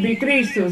de Cristo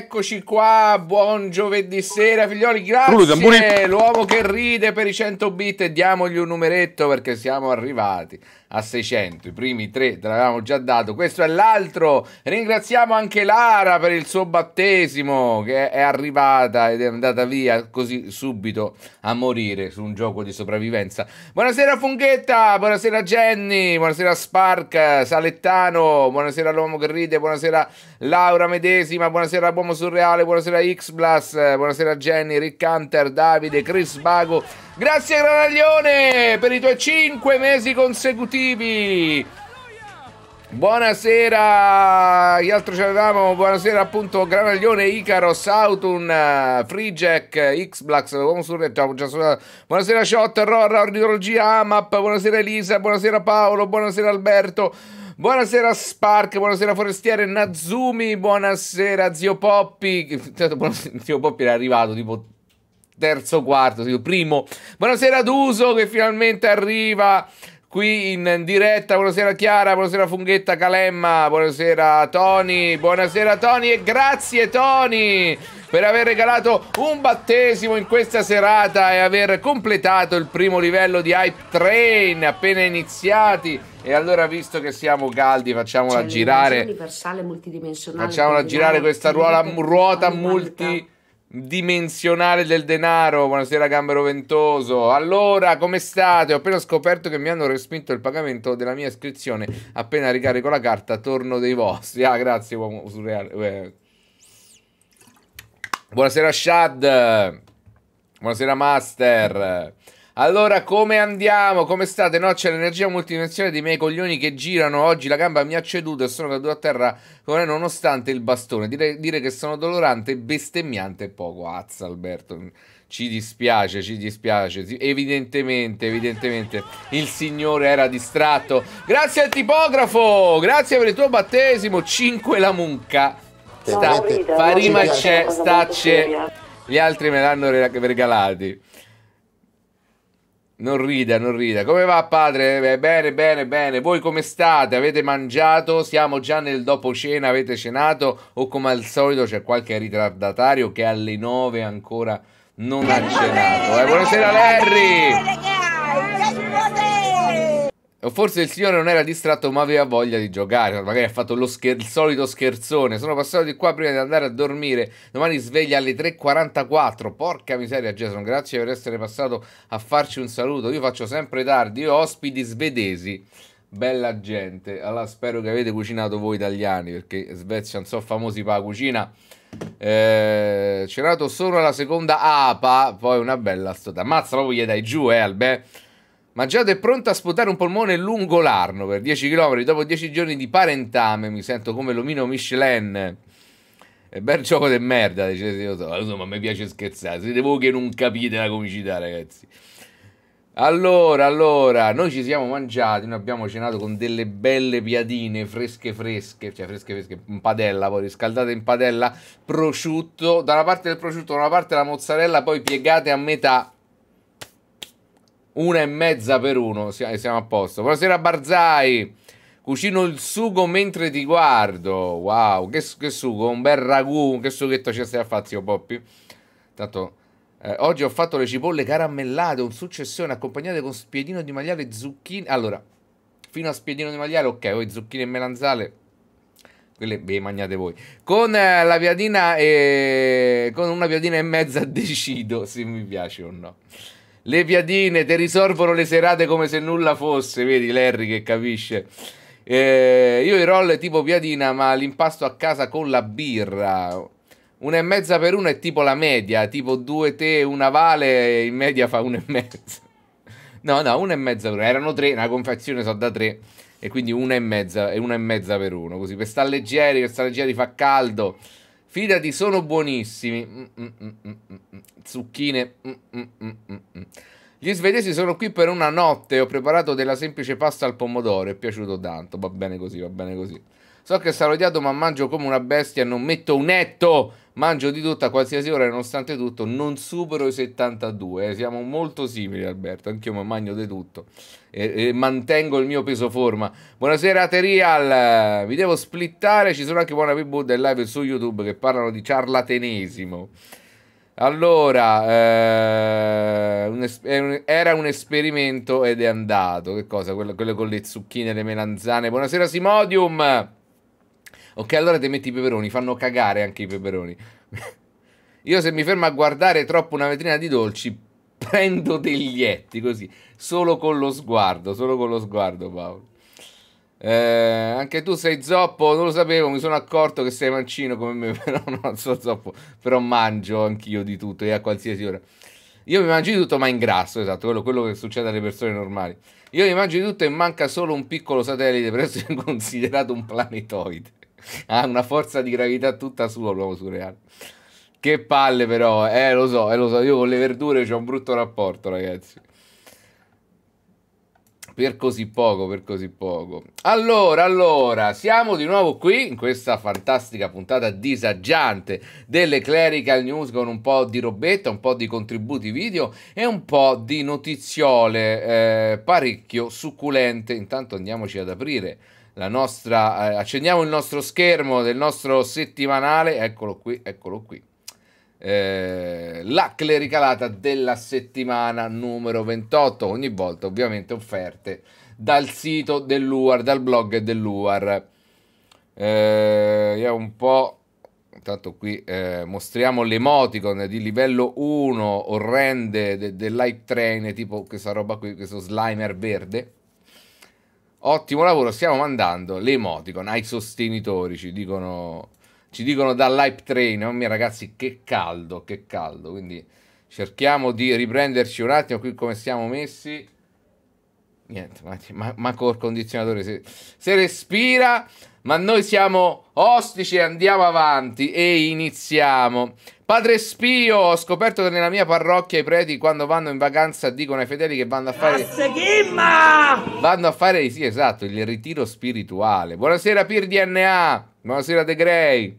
eccoci qua, buon giovedì sera figlioli, grazie l'uomo che ride per i 100 bit diamogli un numeretto perché siamo arrivati a 600, i primi tre te l'avevamo già dato, questo è l'altro, ringraziamo anche Lara per il suo battesimo che è arrivata ed è andata via così subito a morire su un gioco di sopravvivenza. Buonasera Funghetta, buonasera Jenny, buonasera Spark, Salettano, buonasera l'uomo che ride, buonasera Laura Medesima, buonasera Buomo siamo Surreale, buonasera Xblas, buonasera Jenny, Rick Hunter, Davide, Chris Bago. Grazie Granaglione per i tuoi 5 mesi consecutivi. Buonasera, gli altri ce l'avevamo, buonasera appunto Granaglione, Icaro, Sautun, Freejack, Xblax, come Buonasera Shot, Rorra, Ornitologia, Amap, buonasera Elisa, buonasera Paolo, buonasera Alberto. Buonasera Spark, buonasera Forestiere, Nazumi, buonasera Zio Poppi. Certo, zio Poppi era arrivato tipo terzo, quarto, primo. Buonasera Duso che finalmente arriva qui in diretta. Buonasera Chiara, buonasera Funghetta Calemma, buonasera Tony, buonasera Tony e grazie Tony per aver regalato un battesimo in questa serata e aver completato il primo livello di Hype Train appena iniziati. E allora, visto che siamo caldi, facciamola cioè, girare. Facciamola girare questa ruola, ruota multi dimensionale del denaro. Buonasera Gambero Ventoso. Allora, come state? Ho appena scoperto che mi hanno respinto il pagamento della mia iscrizione. Appena ricarico la carta, torno dei vostri. Ah, grazie uomo surreale. Eh. Buonasera Shad. Buonasera Master. Allora, come andiamo? Come state? No, c'è l'energia multidimensionale dei miei coglioni che girano. Oggi la gamba mi ha ceduto e sono caduto a terra come nonostante il bastone. Dire, dire che sono dolorante, e bestemmiante poco. Azza, Alberto. Ci dispiace, ci dispiace. Evidentemente, evidentemente il signore era distratto. Grazie al tipografo! Grazie per il tuo battesimo. 5 la munca. Sta, farima c'è, stacce. Gli altri me l'hanno regalati. Non rida, non rida. Come va, padre? Eh, bene, bene, bene. Voi come state? Avete mangiato? Siamo già nel dopo cena? Avete cenato? O come al solito c'è qualche ritardatario che alle 9 ancora non ha cenato? Eh, buonasera, Larry! O Forse il signore non era distratto ma aveva voglia di giocare, magari ha fatto scher- il solito scherzone. Sono passato di qua prima di andare a dormire, domani sveglia alle 3.44. Porca miseria Jason, grazie per essere passato a farci un saluto. Io faccio sempre tardi, io ospiti svedesi. Bella gente, allora spero che avete cucinato voi italiani perché Svezia non so famosi per la cucina. Eh, c'è nato solo la seconda apa, poi una bella storia. Mazza, proprio gli dai giù, eh, Albe. Ma Giada è pronta a sputare un polmone lungo l'arno per 10 km. Dopo 10 giorni di parentame mi sento come l'omino Michelin. E bel gioco di merda, dice Teodoro. Insomma, mi piace scherzare. Siete voi che non capite la comicità, ragazzi. Allora, allora, noi ci siamo mangiati, noi abbiamo cenato con delle belle piadine fresche fresche, cioè fresche fresche, in padella, poi riscaldate in padella, prosciutto, da una parte del prosciutto, da una parte la mozzarella, poi piegate a metà una e mezza per uno, siamo a posto. Buonasera Barzai, cucino il sugo mentre ti guardo. Wow, che, che sugo, un bel ragù, che sughetto ci stai a fare, zio Poppi. Tanto, eh, oggi ho fatto le cipolle caramellate, un successione, accompagnate con spiedino di maiale e zucchine. Allora, fino a spiedino di maiale, ok, voi zucchine e melanzale quelle ve mangiate voi. Con eh, la piadina e con una piadina e mezza decido se mi piace o no. Le piadine ti risolvono le serate come se nulla fosse, vedi Larry che capisce. Eh, io i roll tipo piadina, ma l'impasto a casa con la birra. Una e mezza per uno è tipo la media, tipo due te, una vale, in media fa una e mezza. No, no, una e mezza per uno. Erano tre, una confezione so da tre. E quindi una e mezza, e una e mezza per uno. Così per star leggeri, per star leggeri fa caldo. Fidati, sono buonissimi. Zucchine. Gli svedesi sono qui per una notte. Ho preparato della semplice pasta al pomodoro. È piaciuto tanto. Va bene così, va bene così. So che sarò odiato, ma mangio come una bestia. Non metto un netto. Mangio di tutto a qualsiasi ora, nonostante tutto, non supero i 72. Eh, siamo molto simili, Alberto. Anch'io mi mangio di tutto e, e, mantengo il mio peso forma. Buonasera, Terial. Vi devo splittare. Ci sono anche buona Buddha e live su YouTube che parlano di ciarlatenesimo Allora, eh, un era un esperimento ed è andato. Che cosa? Quello, quello con le zucchine e le melanzane. Buonasera, Simodium. Ok, allora ti metti i peperoni, fanno cagare anche i peperoni. Io se mi fermo a guardare troppo una vetrina di dolci, prendo degli etti così, solo con lo sguardo, solo con lo sguardo Paolo. Eh, anche tu sei zoppo, non lo sapevo, mi sono accorto che sei mancino come me, però non sono zoppo, però mangio anch'io di tutto e a qualsiasi ora. Io mi mangio di tutto ma ingrasso, esatto, quello, quello che succede alle persone normali. Io mi mangio di tutto e manca solo un piccolo satellite per essere considerato un planetoide ha una forza di gravità tutta sua l'uomo surreale. Che palle però, eh lo so, eh lo so, io con le verdure ho un brutto rapporto ragazzi. Per così poco, per così poco. Allora, allora, siamo di nuovo qui in questa fantastica puntata disagiante delle Clerical News con un po' di robetta, un po' di contributi video e un po' di notiziole eh, parecchio succulente. Intanto andiamoci ad aprire la nostra, eh, accendiamo il nostro schermo del nostro settimanale, eccolo qui, eccolo qui. Eh, la clericalata della settimana numero 28, ogni volta ovviamente offerte dal sito dell'UAR, dal blog dell'UAR. Eh, un po', intanto qui eh, mostriamo l'emoticon di livello 1 orrende de, dell'hype train, tipo questa roba qui, questo slimer verde Ottimo lavoro, stiamo mandando le emoticon ai sostenitori, ci dicono, ci dicono dall'hype train. oh mio ragazzi, che caldo, che caldo. Quindi cerchiamo di riprenderci un attimo qui come siamo messi. Niente, ma, ma, condizionatore se, se respira ma noi siamo ostici e andiamo avanti e iniziamo. Padre Spio, ho scoperto che nella mia parrocchia i preti quando vanno in vacanza dicono ai fedeli che vanno a fare... Vanno a fare, sì esatto, il ritiro spirituale. Buonasera Pir DNA, buonasera De Grey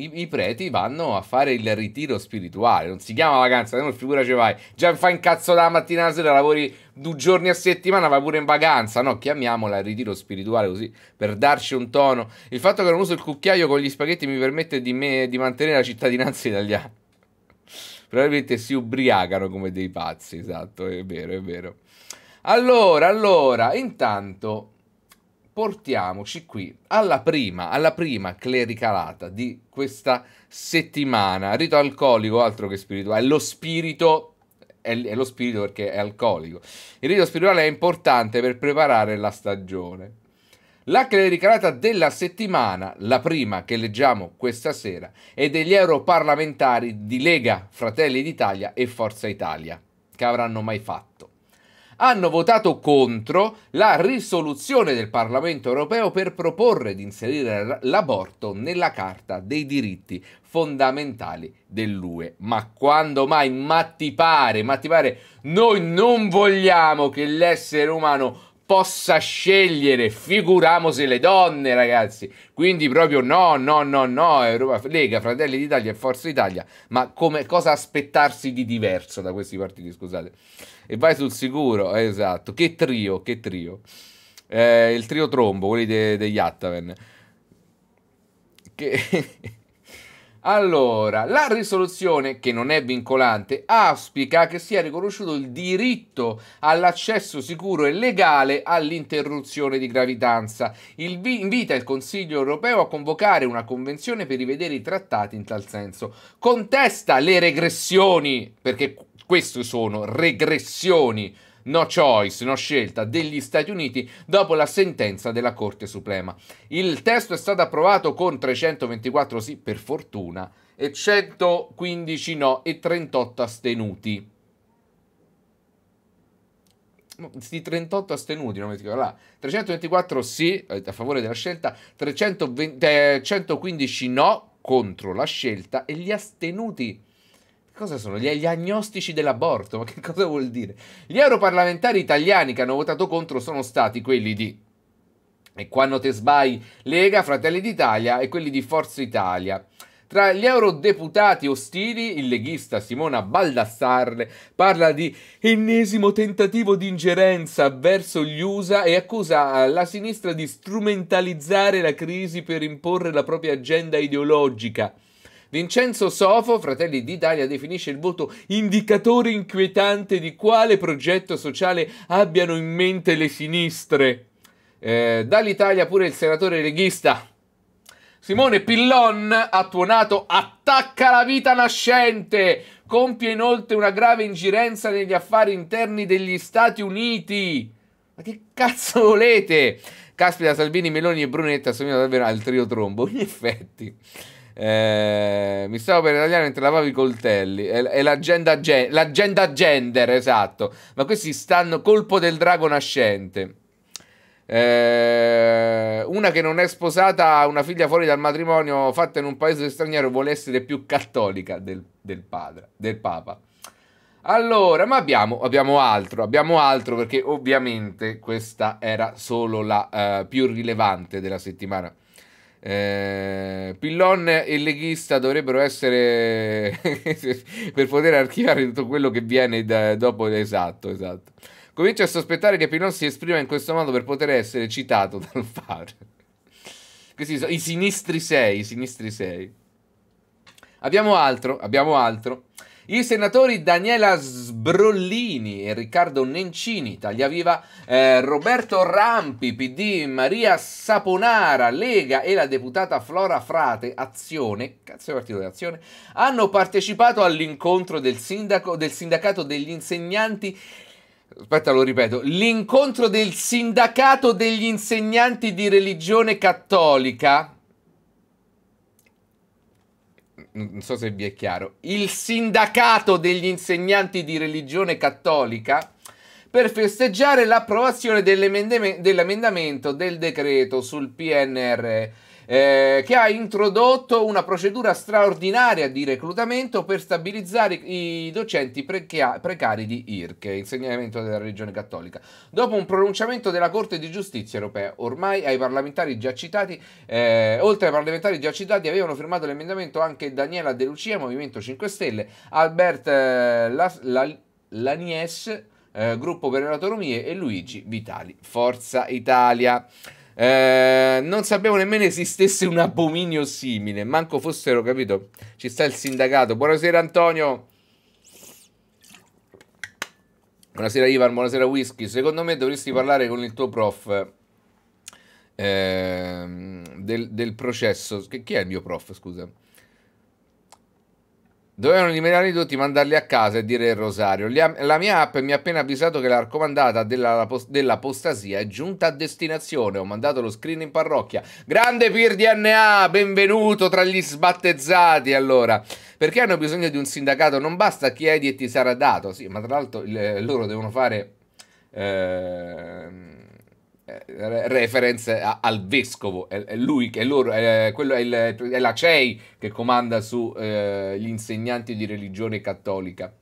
i, i, preti vanno a fare il ritiro spirituale, non si chiama vacanza, non figura ci vai, già fai un cazzo dalla mattina alla sera, lavori due giorni a settimana, vai pure in vacanza, no, chiamiamola ritiro spirituale così, per darci un tono. Il fatto che non uso il cucchiaio con gli spaghetti mi permette di, me, di mantenere la cittadinanza italiana. Probabilmente si ubriacano come dei pazzi, esatto, è vero, è vero. Allora, allora, intanto portiamoci qui alla prima, alla prima clericalata di questa settimana. Rito alcolico, altro che spirituale, lo spirito è, lo spirito perché è alcolico. Il rito spirituale è importante per preparare la stagione. La clericalata della settimana, la prima che leggiamo questa sera, è degli europarlamentari di Lega, Fratelli d'Italia e Forza Italia, che avranno mai fatto hanno votato contro la risoluzione del Parlamento europeo per proporre di inserire l'aborto nella Carta dei diritti fondamentali dell'UE. Ma quando mai? Ma ti pare, ma ti pare, noi non vogliamo che l'essere umano possa scegliere, figuriamo se le donne, ragazzi. Quindi proprio no, no, no, no, Europa, Lega, Fratelli d'Italia e Forza Italia, ma come, cosa aspettarsi di diverso da questi partiti, scusate e vai sul sicuro, esatto. Che trio, che trio. Eh, il trio trombo, quelli de- degli Attaven. Che... allora, la risoluzione, che non è vincolante, auspica che sia riconosciuto il diritto all'accesso sicuro e legale all'interruzione di gravidanza. Il vi- invita il Consiglio europeo a convocare una convenzione per rivedere i trattati in tal senso. Contesta le regressioni, perché queste sono regressioni no choice, no scelta degli Stati Uniti dopo la sentenza della Corte Suprema. Il testo è stato approvato con 324 sì, per fortuna, e 115 no e 38 astenuti. Sti 38 astenuti, non mi dico là. 324 sì eh, a favore della scelta, 320, eh, 115 no contro la scelta e gli astenuti Cosa sono? Gli, gli agnostici dell'aborto? Ma che cosa vuol dire? Gli europarlamentari italiani che hanno votato contro sono stati quelli di e quando te sbai Lega, Fratelli d'Italia e quelli di Forza Italia. Tra gli eurodeputati ostili, il leghista Simona Baldassarre parla di ennesimo tentativo di ingerenza verso gli USA e accusa la sinistra di strumentalizzare la crisi per imporre la propria agenda ideologica. Vincenzo Sofo, Fratelli d'Italia, definisce il voto indicatore inquietante di quale progetto sociale abbiano in mente le sinistre. Eh, dall'Italia pure il senatore leghista Simone Pillon ha tuonato attacca la vita nascente, compie inoltre una grave ingerenza negli affari interni degli Stati Uniti. Ma che cazzo volete? Caspita, Salvini, Meloni e Brunetta sono davvero al trio trombo, in effetti. Eh, mi stavo per tagliare mentre lavavo i coltelli. È, è l'agenda, gen- l'agenda gender, esatto. Ma questi stanno colpo del drago nascente. Eh, una che non è sposata ha una figlia fuori dal matrimonio fatta in un paese straniero vuole essere più cattolica del, del padre, del papa. Allora, ma abbiamo, abbiamo, altro, abbiamo altro perché ovviamente questa era solo la eh, più rilevante della settimana. Eh, Pillon e Leghista dovrebbero essere per poter archivare tutto quello che viene da, dopo. Esatto, esatto. Comincio a sospettare che Pillon si esprima in questo modo per poter essere citato dal VAR. Questi sono i sinistri 6, i sinistri 6. Abbiamo altro, abbiamo altro. I senatori Daniela Sbrollini e Riccardo Nencini, Tagliaviva, eh, Roberto Rampi, PD, Maria Saponara, Lega e la deputata Flora Frate, Azione, cazzo è partito dell'Azione, hanno partecipato all'incontro del, sindaco, del sindacato degli insegnanti aspetta lo ripeto, l'incontro del sindacato degli insegnanti di religione cattolica non so se vi è chiaro, il sindacato degli insegnanti di religione cattolica per festeggiare l'approvazione dell'emendamento del decreto sul PNR eh, che ha introdotto una procedura straordinaria di reclutamento per stabilizzare i docenti precari, precari di IRC, insegnamento della Regione Cattolica, dopo un pronunciamento della Corte di Giustizia europea. Ormai ai parlamentari già citati, eh, oltre ai parlamentari già citati, avevano firmato l'emendamento anche Daniela De Lucia, Movimento 5 Stelle, Albert eh, la, la, Lanies, eh, Gruppo per le Autonomie e Luigi Vitali, Forza Italia. Eh, non sapevo nemmeno esistesse un abominio simile, manco fossero, capito? Ci sta il sindacato. Buonasera Antonio. Buonasera Ivan, buonasera Whisky. Secondo me dovresti parlare con il tuo prof eh, del, del, processo. Che, chi è il mio prof, scusa? Dovevano liberarli tutti, mandarli a casa e dire il rosario. La mia app mi ha appena avvisato che l'arcomandata della, dell'apostasia è giunta a destinazione. Ho mandato lo screen in parrocchia. Grande Pir DNA, benvenuto tra gli sbattezzati allora. Perché hanno bisogno di un sindacato? Non basta chiedi e ti sarà dato. Sì, ma tra l'altro loro devono fare... Eh reference a, al vescovo, è, è, lui che è loro, è, quello è, il, è la CEI che comanda sugli eh, insegnanti di religione cattolica.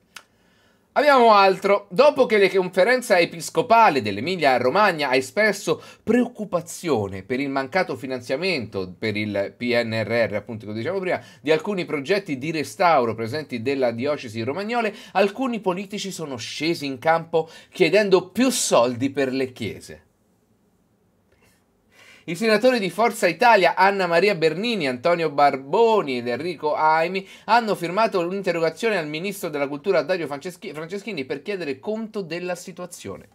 Abbiamo altro. Dopo che la conferenza episcopale dell'Emilia-Romagna ha espresso preoccupazione per il mancato finanziamento per il PNRR, appunto come dicevamo prima, di alcuni progetti di restauro presenti della diocesi romagnole, alcuni politici sono scesi in campo chiedendo più soldi per le chiese. I senatori di Forza Italia Anna Maria Bernini, Antonio Barboni ed Enrico Aimi hanno firmato un'interrogazione al ministro della cultura Dario Franceschini per chiedere conto della situazione.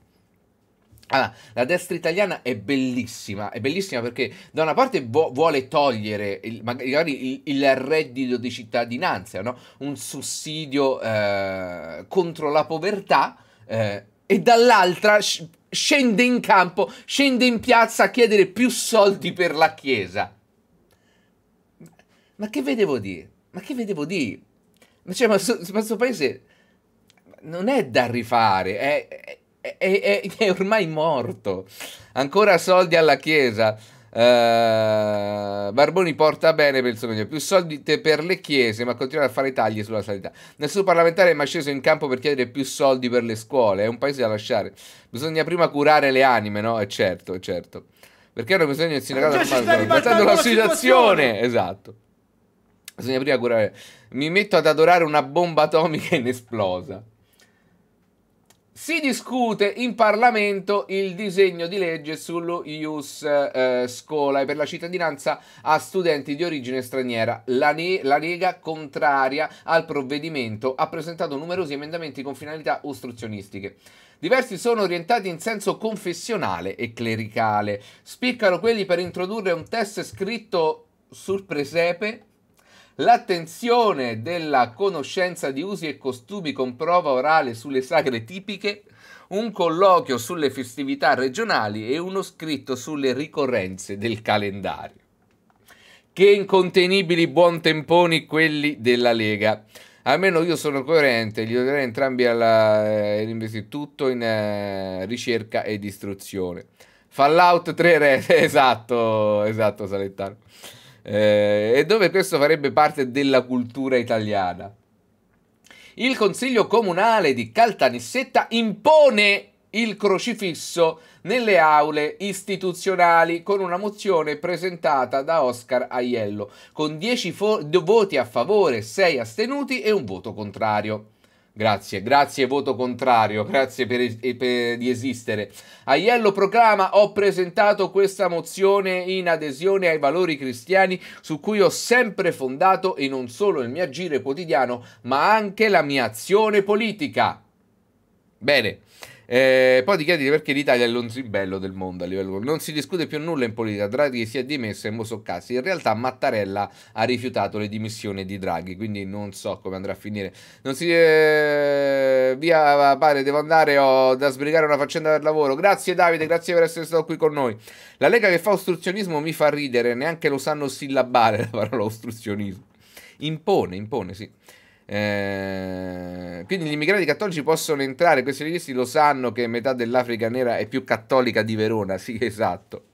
Allora, la destra italiana è bellissima, è bellissima perché da una parte vuole togliere il, magari il, il reddito di cittadinanza, no? un sussidio eh, contro la povertà eh, e dall'altra scende in campo, scende in piazza a chiedere più soldi per la Chiesa. Ma che vedevo di? Ma che vedevo di? Ma, cioè, ma, so, paese non è da rifare, è, è, è, è ormai morto. Ancora soldi alla Chiesa. Eh, Barboni porta bene per il suo meglio. Più soldi per le chiese, ma continua a fare tagli sulla sanità. Nessun parlamentare è mai sceso in campo per chiedere più soldi per le scuole. È un paese da lasciare. Bisogna prima curare le anime, no? E eh certo, eh, certo. Perché hanno bisogno del sindacato normale. Cioè, sta la situazione. situazione. Esatto. Bisogna prima curare. Mi metto ad adorare una bomba atomica inesplosa. Si discute in Parlamento il disegno di legge sullo Ius eh, Scola e per la cittadinanza a studenti di origine straniera. La, ne- la Lega, contraria al provvedimento, ha presentato numerosi emendamenti con finalità ostruzionistiche. Diversi sono orientati in senso confessionale e clericale. Spiccano quelli per introdurre un test scritto sul presepe l'attenzione della conoscenza di usi e costumi con prova orale sulle sacre tipiche, un colloquio sulle festività regionali e uno scritto sulle ricorrenze del calendario. Che incontenibili buontemponi quelli della Lega. Almeno io sono coerente, gli darei entrambi all'investito eh, in eh, ricerca ed istruzione. Fallout 3 Re, esatto, esatto Salettano eh, e dove questo farebbe parte della cultura italiana. Il Consiglio Comunale di Caltanissetta impone il crocifisso nelle aule istituzionali con una mozione presentata da Oscar Aiello, con 10 fo- voti a favore, 6 astenuti e un voto contrario. Grazie, grazie voto contrario, grazie per, per, di esistere. Aiello proclama ho presentato questa mozione in adesione ai valori cristiani su cui ho sempre fondato e non solo il mio agire quotidiano ma anche la mia azione politica. Bene. Eh, poi ti chiedi perché l'Italia è l'onzibello del mondo a livello non si discute più nulla in politica Draghi si è dimesso e Mosoccassi in realtà Mattarella ha rifiutato le dimissioni di Draghi quindi non so come andrà a finire non si eh, via pare devo andare ho da sbrigare una faccenda per lavoro grazie Davide grazie per essere stato qui con noi la Lega che fa ostruzionismo mi fa ridere neanche lo sanno sillabare la parola ostruzionismo impone impone sì eh, quindi gli immigrati cattolici possono entrare, questi registi lo sanno che metà dell'Africa nera è più cattolica di Verona, sì esatto.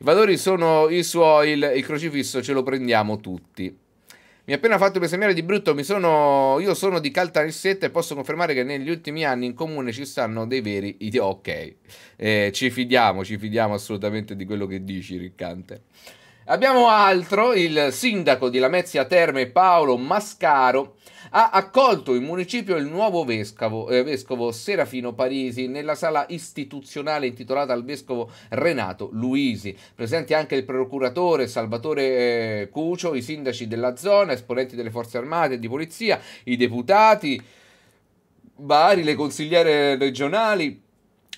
I valori sono i suoi, il, il crocifisso ce lo prendiamo tutti. Mi ha appena fatto bestemmiare di brutto, sono, io sono di Caltanissetta e posso confermare che negli ultimi anni in comune ci stanno dei veri idioti. Ok, eh, ci fidiamo, ci fidiamo assolutamente di quello che dici Riccante. Abbiamo altro, il sindaco di Lamezia Terme Paolo Mascaro ha accolto in municipio il nuovo vescovo, eh, vescovo, Serafino Parisi nella sala istituzionale intitolata al vescovo Renato Luisi. Presenti anche il procuratore Salvatore eh, Cucio, i sindaci della zona, esponenti delle forze armate e di polizia, i deputati, vari, le consigliere regionali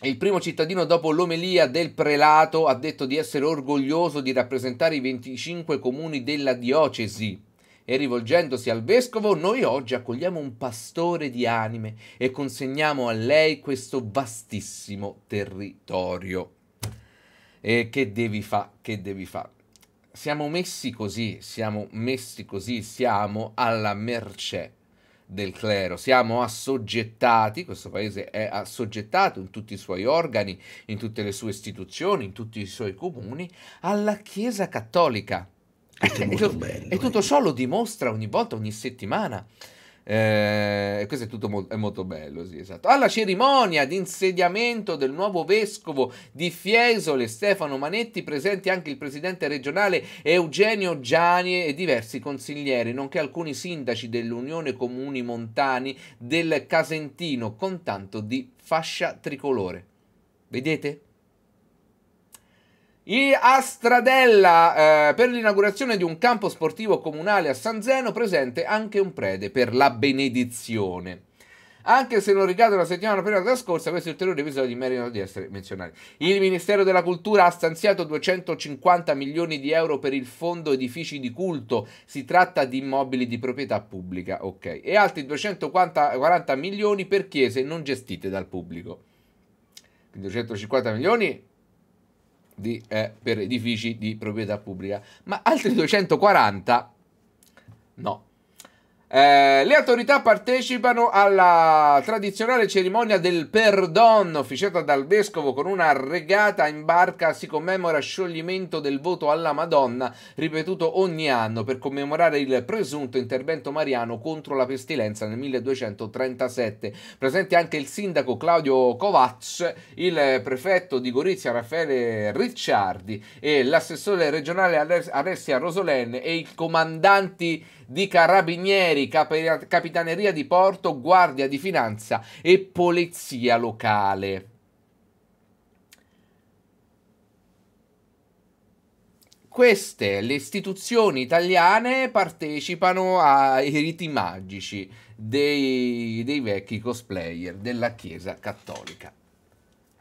il primo cittadino dopo l'omelia del prelato ha detto di essere orgoglioso di rappresentare i 25 comuni della diocesi. E rivolgendosi al vescovo, noi oggi accogliamo un pastore di anime e consegniamo a lei questo vastissimo territorio. E che devi fare? Che devi fare? Siamo messi così, siamo messi così, siamo alla mercé del clero, siamo assoggettati, questo paese è assoggettato in tutti i suoi organi, in tutte le sue istituzioni, in tutti i suoi comuni, alla Chiesa cattolica. È e, bello, e tutto eh. ciò lo dimostra ogni volta, ogni settimana. Eh, questo è tutto mo- è molto bello, sì, esatto. Alla cerimonia di insediamento del nuovo vescovo di Fiesole, Stefano Manetti, presenti anche il presidente regionale Eugenio Giani e diversi consiglieri, nonché alcuni sindaci dell'Unione Comuni Montani del Casentino, con tanto di fascia tricolore. Vedete? E a Stradella, eh, per l'inaugurazione di un campo sportivo comunale a San Zeno, presente anche un prete per la benedizione. Anche se non ricade la settimana prima della scorsa, questi ulteriori episodi meritano di essere menzionati. Il Ministero della Cultura ha stanziato 250 milioni di euro per il fondo edifici di culto, si tratta di immobili di proprietà pubblica, ok, e altri 240 milioni per chiese non gestite dal pubblico. 250 milioni di, eh, per edifici di proprietà pubblica, ma altri 240 no. Eh, le autorità partecipano alla tradizionale cerimonia del perdon officiata dal vescovo con una regata in barca si commemora scioglimento del voto alla Madonna ripetuto ogni anno per commemorare il presunto intervento mariano contro la pestilenza nel 1237 presenti anche il sindaco Claudio Kovacs il prefetto di Gorizia Raffaele Ricciardi e l'assessore regionale Alessia Rosolenne e i comandanti di Carabinieri, Cap- Capitaneria di Porto, Guardia di Finanza e Polizia Locale. Queste, le istituzioni italiane, partecipano ai riti magici dei, dei vecchi cosplayer della Chiesa Cattolica.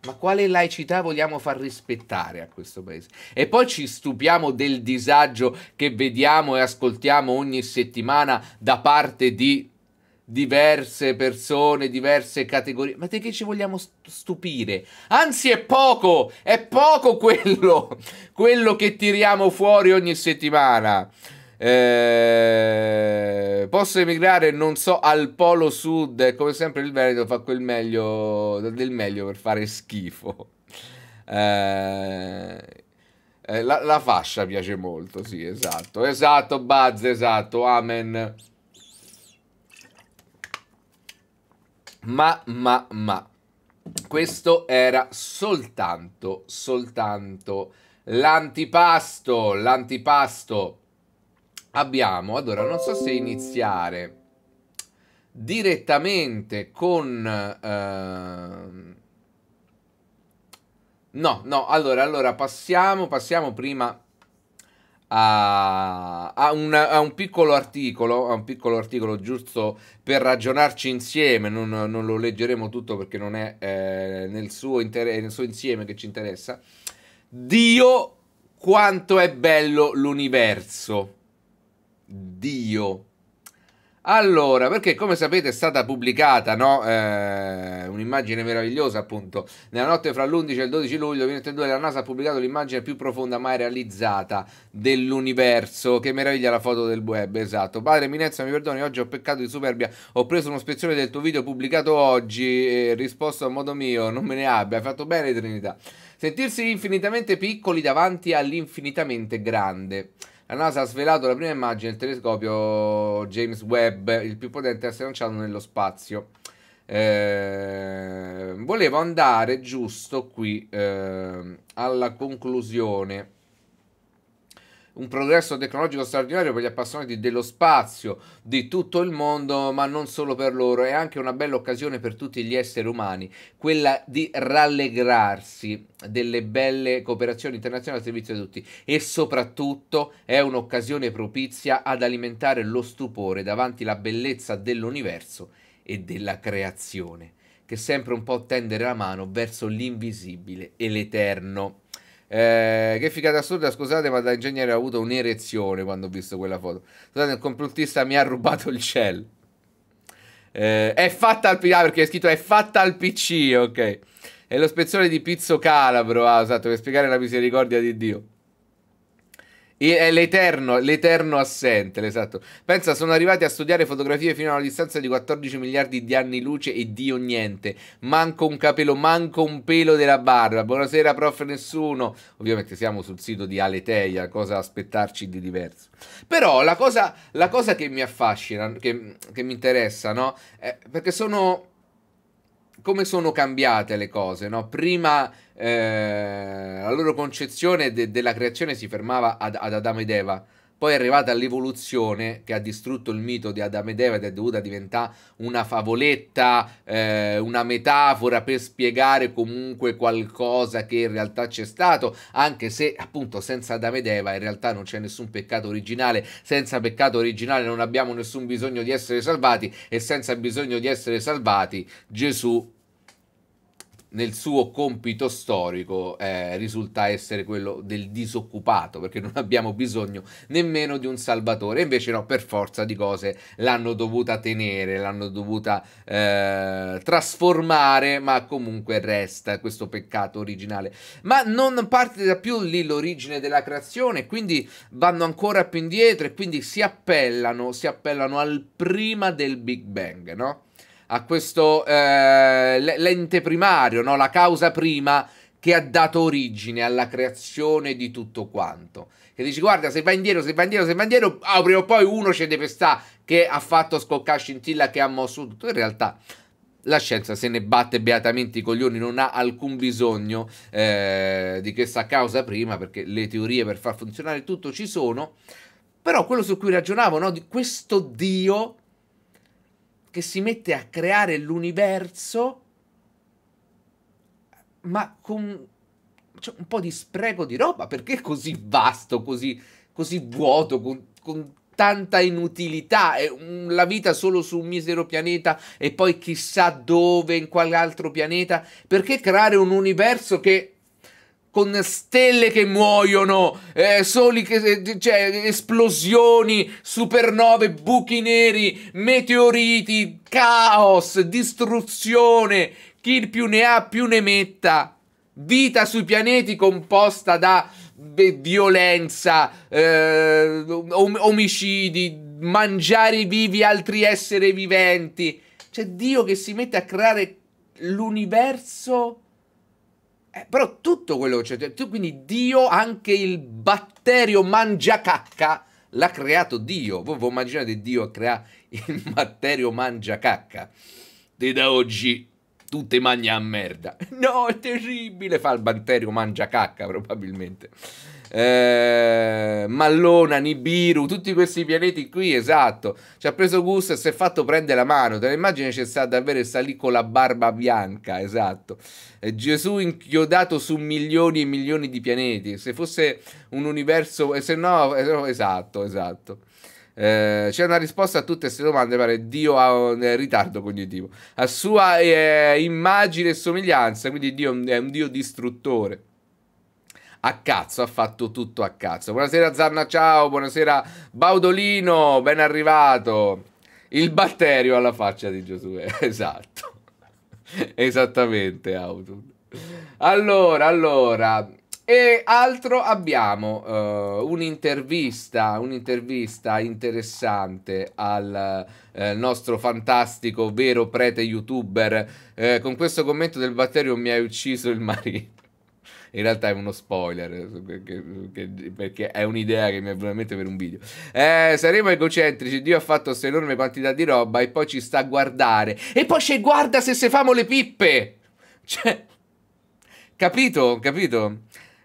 Ma quale laicità vogliamo far rispettare a questo paese? E poi ci stupiamo del disagio che vediamo e ascoltiamo ogni settimana da parte di diverse persone, diverse categorie. Ma di che ci vogliamo stupire? Anzi, è poco, è poco quello, quello che tiriamo fuori ogni settimana. Eh, posso emigrare, non so, al Polo Sud. Come sempre il Veneto fa quel meglio, del meglio per fare schifo. Eh, eh, la, la, fascia piace molto, sì, esatto. Esatto, Buzz, esatto, amen. Ma, ma, ma. Questo era soltanto, soltanto l'antipasto, l'antipasto abbiamo, allora non so se iniziare direttamente con... Eh, No, no, allora, allora passiamo, passiamo prima a, a, un, a, un articolo, a, un, piccolo articolo, giusto per ragionarci insieme, non, non lo leggeremo tutto perché non è eh, nel, suo inter- nel suo insieme che ci interessa. Dio quanto è bello l'universo. Dio. Allora, perché come sapete è stata pubblicata no? eh, un'immagine meravigliosa appunto. Nella notte fra l'11 e il 12 luglio 2022 la NASA ha pubblicato l'immagine più profonda mai realizzata dell'universo. Che meraviglia la foto del web, esatto. Padre Minezza, mi perdoni, oggi ho peccato di superbia. Ho preso uno spezzone del tuo video pubblicato oggi e risposto a modo mio, non me ne abbia. Hai fatto bene Trinità. Sentirsi infinitamente piccoli davanti all'infinitamente grande. La NASA ha svelato la prima immagine del telescopio James Webb, il più potente a essere lanciato nello spazio. Eh, volevo andare giusto qui eh, alla conclusione un progresso tecnologico straordinario per gli appassionati dello spazio di tutto il mondo, ma non solo per loro, è anche una bella occasione per tutti gli esseri umani, quella di rallegrarsi delle belle cooperazioni internazionali al servizio di tutti e soprattutto è un'occasione propizia ad alimentare lo stupore davanti alla bellezza dell'universo e della creazione, che sempre un po' tendere la mano verso l'invisibile e l'eterno. Eh, che figata assurda, scusate, ma da ingegnere ho avuto un'erezione quando ho visto quella foto. Scusate, il complottista mi ha rubato il cell. Eh, è fatta al PC, ah, perché è scritto è fatta al PC, ok. È lo spezzone di Pizzo Calabro, ah, esatto, per spiegare la misericordia di Dio. È l'eterno, l'eterno assente, esatto. Pensa, sono arrivati a studiare fotografie fino a una distanza di 14 miliardi di anni luce e Dio niente. Manco un capello, manco un pelo della barba. Buonasera, prof. Nessuno. Ovviamente siamo sul sito di Aleteia, cosa aspettarci di diverso. Però la cosa, la cosa che mi affascina, che, che mi interessa, no? È eh, perché sono come sono cambiate le cose, no? Prima eh, la loro concezione de- della creazione si fermava ad, ad Adamo ed Eva. Poi è arrivata l'evoluzione che ha distrutto il mito di Adamo ed Eva ed è dovuta diventare una favoletta, eh, una metafora per spiegare comunque qualcosa che in realtà c'è stato, anche se appunto senza Adamo ed Eva in realtà non c'è nessun peccato originale, senza peccato originale non abbiamo nessun bisogno di essere salvati e senza bisogno di essere salvati Gesù nel suo compito storico eh, risulta essere quello del disoccupato, perché non abbiamo bisogno nemmeno di un salvatore, invece no, per forza di cose l'hanno dovuta tenere, l'hanno dovuta eh, trasformare, ma comunque resta questo peccato originale. Ma non parte da più lì l'origine della creazione, quindi vanno ancora più indietro e quindi si appellano, si appellano al prima del Big Bang, no? a questo eh, l'ente primario, no? la causa prima che ha dato origine alla creazione di tutto quanto. Che dici, guarda, se va indietro, se va indietro, se va indietro, ah, prima o poi uno ci deve stare che ha fatto scoccare scintilla, che ha mosso tutto. In realtà la scienza se ne batte beatamente i coglioni, non ha alcun bisogno eh, di questa causa prima, perché le teorie per far funzionare tutto ci sono. Però quello su cui ragionavo, no? di questo Dio che si mette a creare l'universo, ma con cioè, un po' di spreco di roba, perché è così vasto, così, così vuoto, con, con tanta inutilità, la vita solo su un misero pianeta e poi chissà dove, in quale altro pianeta, perché creare un universo che con stelle che muoiono, eh, soli che, eh, cioè, esplosioni, supernove, buchi neri, meteoriti, caos, distruzione, chi più ne ha più ne metta. Vita sui pianeti composta da violenza, eh, om omicidi, mangiare vivi altri esseri viventi. C'è Dio che si mette a creare l'universo eh, però tutto quello che c'è, tu, quindi Dio, anche il batterio mangiacacca l'ha creato Dio. Voi vi immaginate Dio a creare il batterio mangiacacca? E da oggi tutte te mangia a merda. No, è terribile, fa il batterio mangiacacca probabilmente eh, Mallona, Nibiru, tutti questi pianeti qui, esatto. Ci ha preso gusto e si è fatto prendere la mano. Te l'immagine c'è stata davvero sta lì con la barba bianca, esatto. Eh, Gesù inchiodato su milioni e milioni di pianeti. Se fosse un universo, eh, se no, esatto, esatto. Eh, c'è una risposta a tutte queste domande, pare Dio ha un ritardo cognitivo. A sua eh, immagine e somiglianza, quindi Dio è un Dio distruttore a cazzo, ha fatto tutto a cazzo. Buonasera Zanna, ciao, buonasera Baudolino, ben arrivato. Il batterio alla faccia di Giosuè, eh, esatto. Esattamente, Autumn. Allora, allora, e altro abbiamo uh, un'intervista, un'intervista interessante al uh, nostro fantastico vero prete youtuber. Uh, con questo commento del batterio mi hai ucciso il marito in realtà è uno spoiler, perché, eh, perché, perché è un'idea che mi è venuta in mente per un video. Eh, saremo egocentrici, Dio ha fatto questa enorme quantità di roba e poi ci sta a guardare. E poi ci guarda se se famo le pippe! Cioè... Capito? Capito?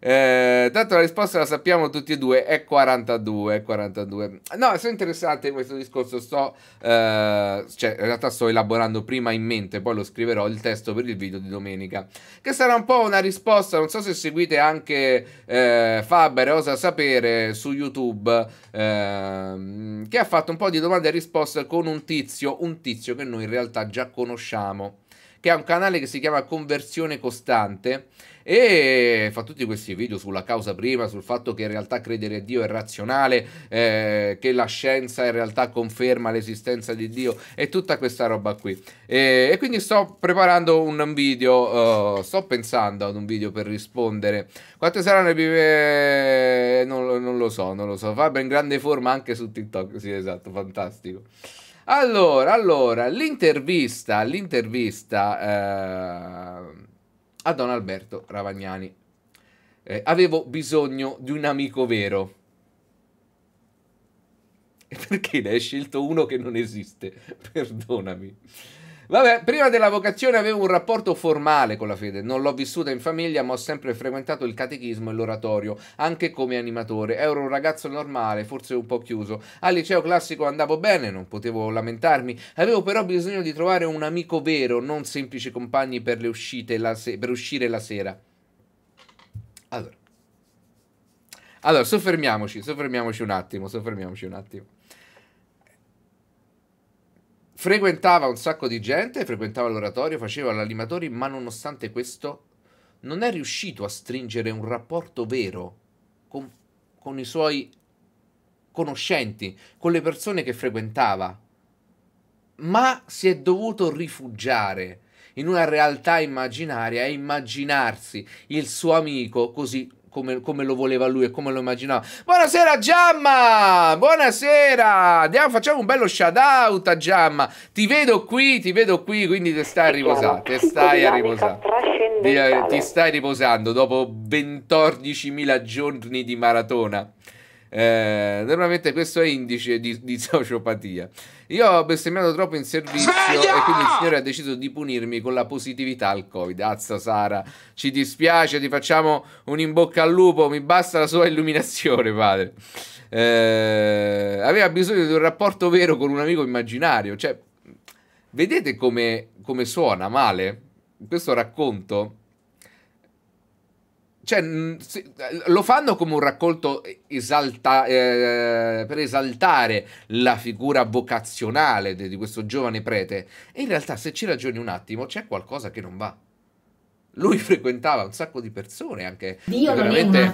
Eh, tanto la risposta la sappiamo tutti e due, è 42, 42. No, è interessante questo discorso, sto, eh, cioè in realtà sto elaborando prima in mente, poi lo scriverò il testo per il video di domenica, che sarà un po' una risposta, non so se seguite anche eh, Faber, osa sapere, su YouTube, eh, che ha fatto un po' di domande e risposte con un tizio, un tizio che noi in realtà già conosciamo, che ha un canale che si chiama Conversione Costante e fa tutti questi video sulla causa prima, sul fatto che in realtà credere a Dio è razionale, eh, che la scienza in realtà conferma l'esistenza di Dio e tutta questa roba qui. E, e quindi sto preparando un video, uh, sto pensando ad un video per rispondere. Quante saranno le pive? Non, non lo so, non lo so. Fabio è in grande forma anche su TikTok, sì esatto, fantastico. Allora, allora, l'intervista, l'intervista... Eh a Don Alberto Ravagnani. Eh, avevo bisogno di un amico vero. perché ne hai scelto uno che non esiste? Perdonami. Vabbè, prima della vocazione avevo un rapporto formale con la fede, non l'ho vissuta in famiglia, ma ho sempre frequentato il catechismo e l'oratorio, anche come animatore. Ero un ragazzo normale, forse un po' chiuso. Al liceo classico andavo bene, non potevo lamentarmi, avevo però bisogno di trovare un amico vero, non semplici compagni per, le uscite la se- per uscire la sera. Allora. Allora, soffermiamoci, soffermiamoci un attimo, soffermiamoci un attimo frequentava un sacco di gente, frequentava l'oratorio, faceva l'animatore, ma nonostante questo non è riuscito a stringere un rapporto vero con, con i suoi conoscenti, con le persone che frequentava, ma si è dovuto rifugiare in una realtà immaginaria e immaginarsi il suo amico così come, come, lo voleva lui e come lo immaginava. Buonasera Giamma! Buonasera! Andiamo, facciamo un bello shout out a Giamma. Ti vedo qui, ti vedo qui, quindi te stai a riposare. Te stai a riposare. ti stai riposando dopo 14.000 giorni di maratona. Eh, naturalmente questo è indice di, di, sociopatia. Io ho bestemmiato troppo in servizio Sveglia! e quindi il Signore ha deciso di punirmi con la positività al Covid. Azza Sara, ci dispiace, ti facciamo un in bocca al lupo, mi basta la sua illuminazione, padre. Eh, aveva bisogno di un rapporto vero con un amico immaginario. Cioè, vedete come, come suona male questo racconto? cioè, lo fanno come un raccolto esalta, eh, per esaltare la figura vocazionale di, questo giovane prete. E in realtà, se ci ragioni un attimo, c'è qualcosa che non va. Lui frequentava un sacco di persone anche. Dio non è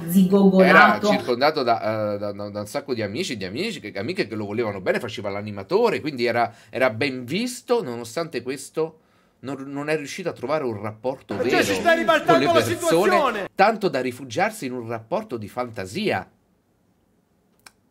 Era circondato da, uh, da, da, un sacco di amici, di amici, che, amiche che lo volevano bene, faceva l'animatore, quindi era, era ben visto, nonostante questo non, non, è riuscito a trovare un rapporto vero si sta con le persone, la situazione. tanto da rifugiarsi in un rapporto di fantasia.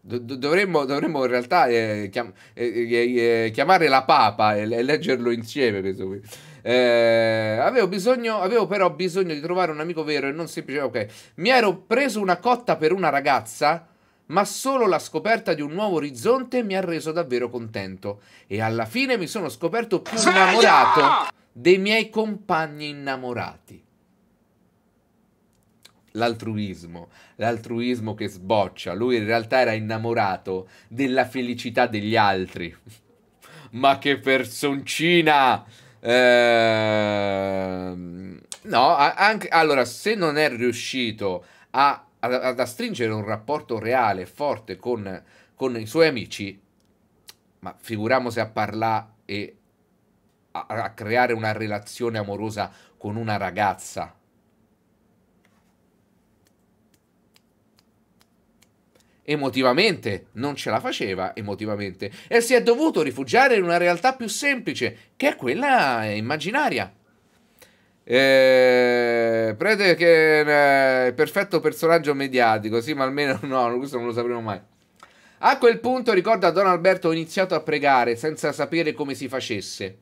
dovremmo, dovremmo, in realtà eh, chiam- eh, eh, eh chiamare la Papa e, e leggerlo insieme. Questo qui. Eh, avevo, bisogno, avevo però bisogno di trovare un amico vero e non semplice. Ok, mi ero preso una cotta per una ragazza, ma solo la scoperta di un nuovo orizzonte mi ha reso davvero contento. E alla fine mi sono scoperto più innamorato dei miei compagni innamorati. L'altruismo, l'altruismo che sboccia. Lui in realtà era innamorato della felicità degli altri. Ma che personcina! Ehm... no, anche, allora, se non è riuscito a, ad, astringere un rapporto reale, forte con, con i suoi amici, ma figuriamo se a parlare e a, a creare una relazione amorosa con una ragazza. Emotivamente non ce la faceva, emotivamente, e si è dovuto rifugiare in una realtà più semplice, che è quella eh, immaginaria. Eh, prete che eh, è eh, perfetto personaggio mediatico, sì, ma almeno no, questo non lo sapremo mai. A quel punto, ricorda Don Alberto, ho iniziato a pregare senza sapere come si facesse.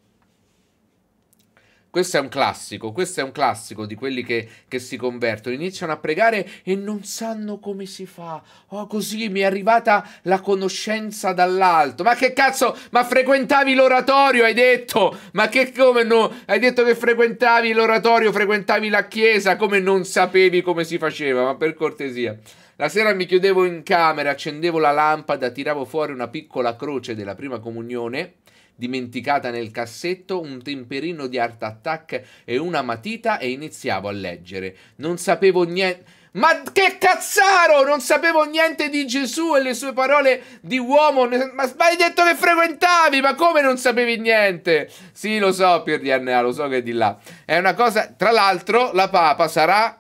Questo è un classico, questo è un classico di quelli che, che, si convertono, iniziano a pregare e non sanno come si fa. Oh, così mi è arrivata la conoscenza dall'alto. Ma che cazzo, ma frequentavi l'oratorio, hai detto? Ma che come no? Hai detto che frequentavi l'oratorio, frequentavi la chiesa, come non sapevi come si faceva? Ma per cortesia. La sera mi chiudevo in camera, accendevo la lampada, tiravo fuori una piccola croce della prima comunione dimenticata nel cassetto, un temperino di Art Attack e una matita e iniziavo a leggere. Non sapevo niente... Ma che cazzaro! Non sapevo niente di Gesù e le sue parole di uomo. Ma, ma hai detto che frequentavi, ma come non sapevi niente? Sì, lo so, Pier DNA, lo so che è di là. È una cosa. Tra l'altro, la Papa sarà.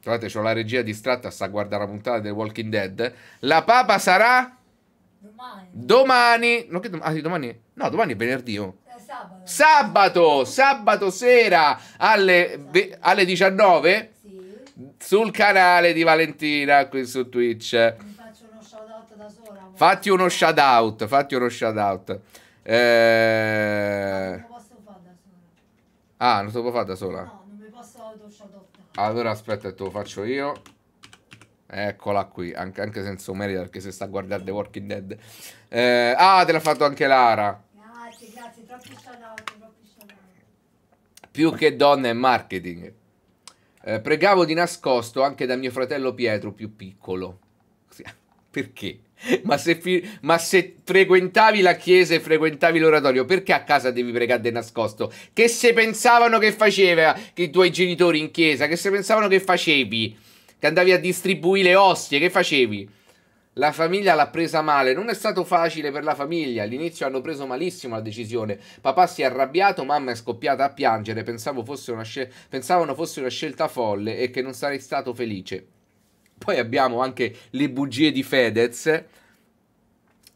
Tra ho la regia distratta, sta a guardare la puntata del Walking Dead. La Papa sarà. Domani. Domani. No, che dom- ah, sì, domani. No, domani è venerdì. oh. Eh, sabato. Sabato, sabato sera alle, ve- alle 19 Sì. sul canale di Valentina qui su Twitch. Mi uno shout out Fatti uno shout out, fatti uno shout out. Eh, non lo posso fare da sola. ah, non lo può fare da sola? No, non mi posso auto shout out. Allora aspetta, te lo faccio io. Eccola qui, anche, anche senza merita perché se sta a guardare The Walking Dead. Eh, ah, te l'ha fatto anche Lara. Grazie, grazie, troppo salato, troppo salato. Più che donne e marketing. Eh, pregavo di nascosto anche da mio fratello Pietro, più piccolo. Perché? Ma se, ma se, frequentavi la chiesa e frequentavi l'oratorio, perché a casa devi pregare di nascosto? Che se pensavano che faceva che i tuoi genitori in chiesa? Che se pensavano che facevi? che andavi a distribuire le ostie, che facevi? La famiglia l'ha presa male, non è stato facile per la famiglia, all'inizio hanno preso malissimo la decisione, papà si è arrabbiato, mamma è scoppiata a piangere, fosse pensavano fosse una scelta folle e che non sarei stato felice. Poi abbiamo anche le bugie di Fedez,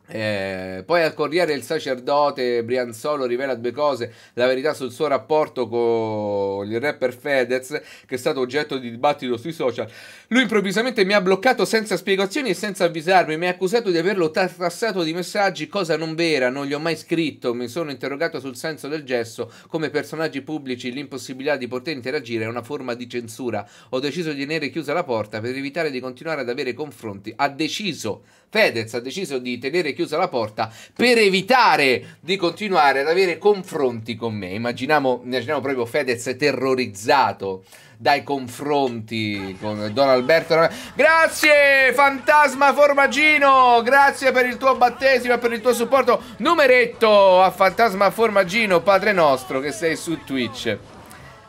eh, poi al Corriere il sacerdote Brianzolo rivela due cose, la verità sul suo rapporto con il rapper Fedez che è stato oggetto di dibattito sui social. Lui improvvisamente mi ha bloccato senza spiegazioni e senza avvisarmi, mi ha accusato di averlo tassato di messaggi, cosa non vera, non gli ho mai scritto, mi sono interrogato sul senso del gesto, come personaggi pubblici l'impossibilità di poter interagire è una forma di censura. Ho deciso di tenere chiusa la porta per evitare di continuare ad avere confronti. Ha deciso Fedez ha deciso di tenere chiusa la porta per evitare di continuare ad avere confronti con me. Immaginiamo, immaginiamo proprio Fedez terrorizzato dai confronti con Don Alberto. Grazie, Fantasma Formagino! Grazie per il tuo battesimo e per il tuo supporto. Numeretto a Fantasma Formagino, Padre nostro, che sei su Twitch.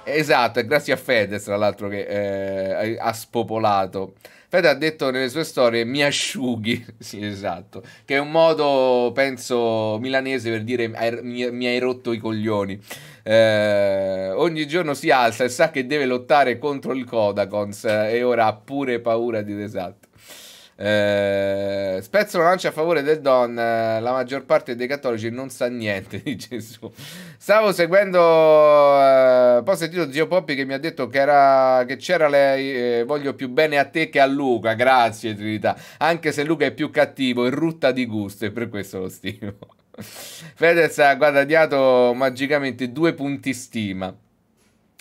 Esatto, e grazie a Fedez, tra l'altro, che eh, ha spopolato. Fede ha detto nelle sue storie mi asciughi, sì esatto, che è un modo, penso, milanese per dire mi, hai rotto i coglioni. Eh, ogni giorno si alza e sa che deve lottare contro il Kodakons eh, e ora ha pure paura di esatto. Eh, spezzo la lancia a favore del Don. Eh, la maggior parte dei cattolici non sa niente di Gesù. Stavo seguendo. Eh, poi ho sentito zio Poppi che mi ha detto che, era, che c'era lei. Eh, voglio più bene a te che a Luca. Grazie, Trinità. Anche se Luca è più cattivo, è rutta di gusto e per questo lo stimo. Fedez ha guadagnato magicamente due punti stima.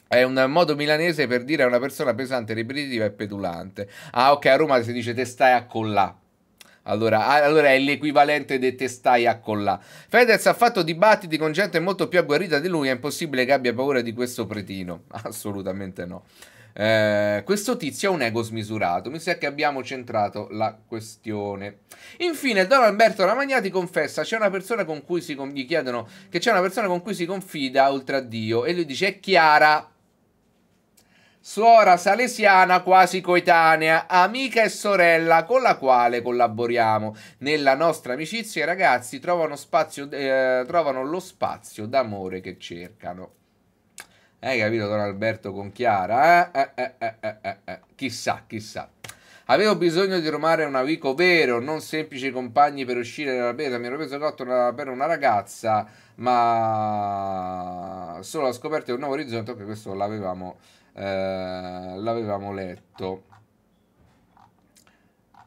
È un modo milanese per dire a una persona pesante, ripetitiva e petulante. Ah, ok, a Roma si dice te stai a collà. Allora, ah, allora, è l'equivalente dei testai a collà. Fedez ha fatto dibattiti con gente molto più agguerrita di lui. È impossibile che abbia paura di questo pretino. Assolutamente no. Eh, questo tizio ha un ego smisurato. Mi sa che abbiamo centrato la questione. Infine, Don Alberto Ramagnati confessa: c'è una persona con cui si con- gli chiedono che c'è una persona con cui si confida oltre a Dio. E lui dice: È Chiara suora salesiana quasi coetanea, amica e sorella con la quale collaboriamo. Nella nostra amicizia i ragazzi trovano, spazio, eh, trovano lo spazio d'amore che cercano. Hai capito Don Alberto con Chiara? Eh? Eh, eh, eh, chissà, chissà. Avevo bisogno di romare un amico vero, non semplici compagni per uscire dalla beta. Mi ero preso cotto per una ragazza, ma solo la scoperta di un nuovo orizzonte che questo l'avevamo eh, l'avevamo letto.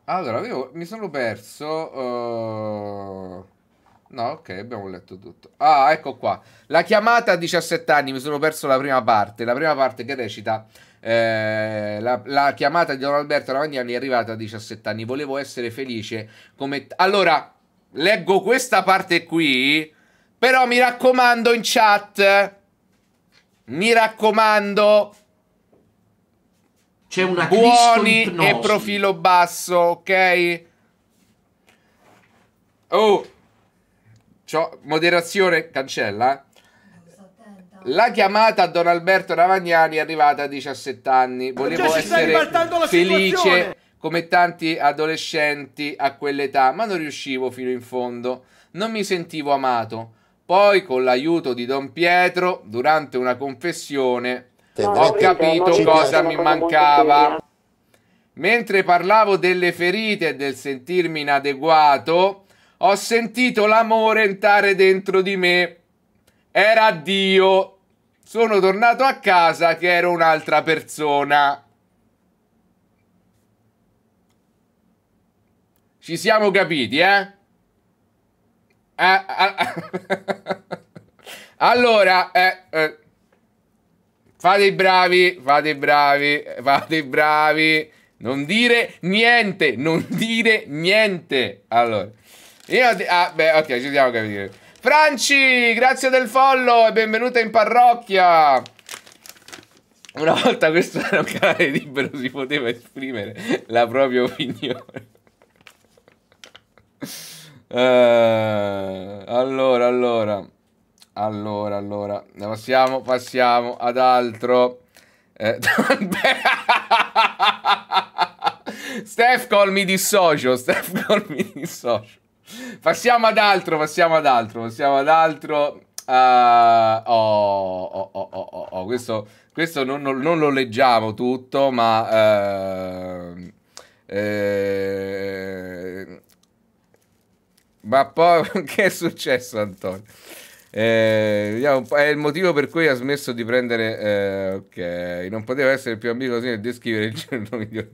Allora, avevo, mi sono perso... Uh... No, ok, abbiamo letto tutto. Ah, ecco qua. La chiamata a 17 anni, mi sono perso la prima parte. La prima parte che recita... Eh, la, la, chiamata di Don Alberto Lavagnani è arrivata a 17 anni. Volevo essere felice come... Allora, leggo questa parte qui, però mi raccomando in chat... Mi raccomando... C'è una Buoni e profilo basso, ok? Oh, C'ho moderazione, cancella. La chiamata a Don Alberto Ravagnani è arrivata a 17 anni. Volevo essere felice come tanti adolescenti a quell'età, ma non riuscivo fino in fondo. Non mi sentivo amato. Poi, con l'aiuto di Don Pietro, durante una confessione, ho capito cosa mi mancava. Mentre parlavo delle ferite e del sentirmi inadeguato, ho sentito l'amore entrare dentro di me. Era Dio. Sono tornato a casa che ero un'altra persona. Ci siamo capiti, eh? eh, eh. allora, eh, eh. Fate i bravi, fate i bravi, fate i bravi. Non dire niente, non dire niente. Allora, io... Ah, beh, ok, ci dobbiamo capire. Franci, grazie del follow e benvenuta in parrocchia. Una volta questo era un canale libero, si poteva esprimere la propria opinione. Uh, allora, allora. Allora, allora, passiamo, passiamo ad altro. Eh, Steph call mi dissocio, Steph call mi dissocio. Passiamo ad altro, passiamo ad altro, passiamo ad altro. Uh, oh, oh, oh, oh, questo, questo non, non, non, lo leggiamo tutto, ma... Uh, eh, ma poi che è successo Antonio? Eh, è il motivo per cui ha smesso di prendere. Eh, ok, non poteva essere più ambiguo così nel descrivere il giorno migliore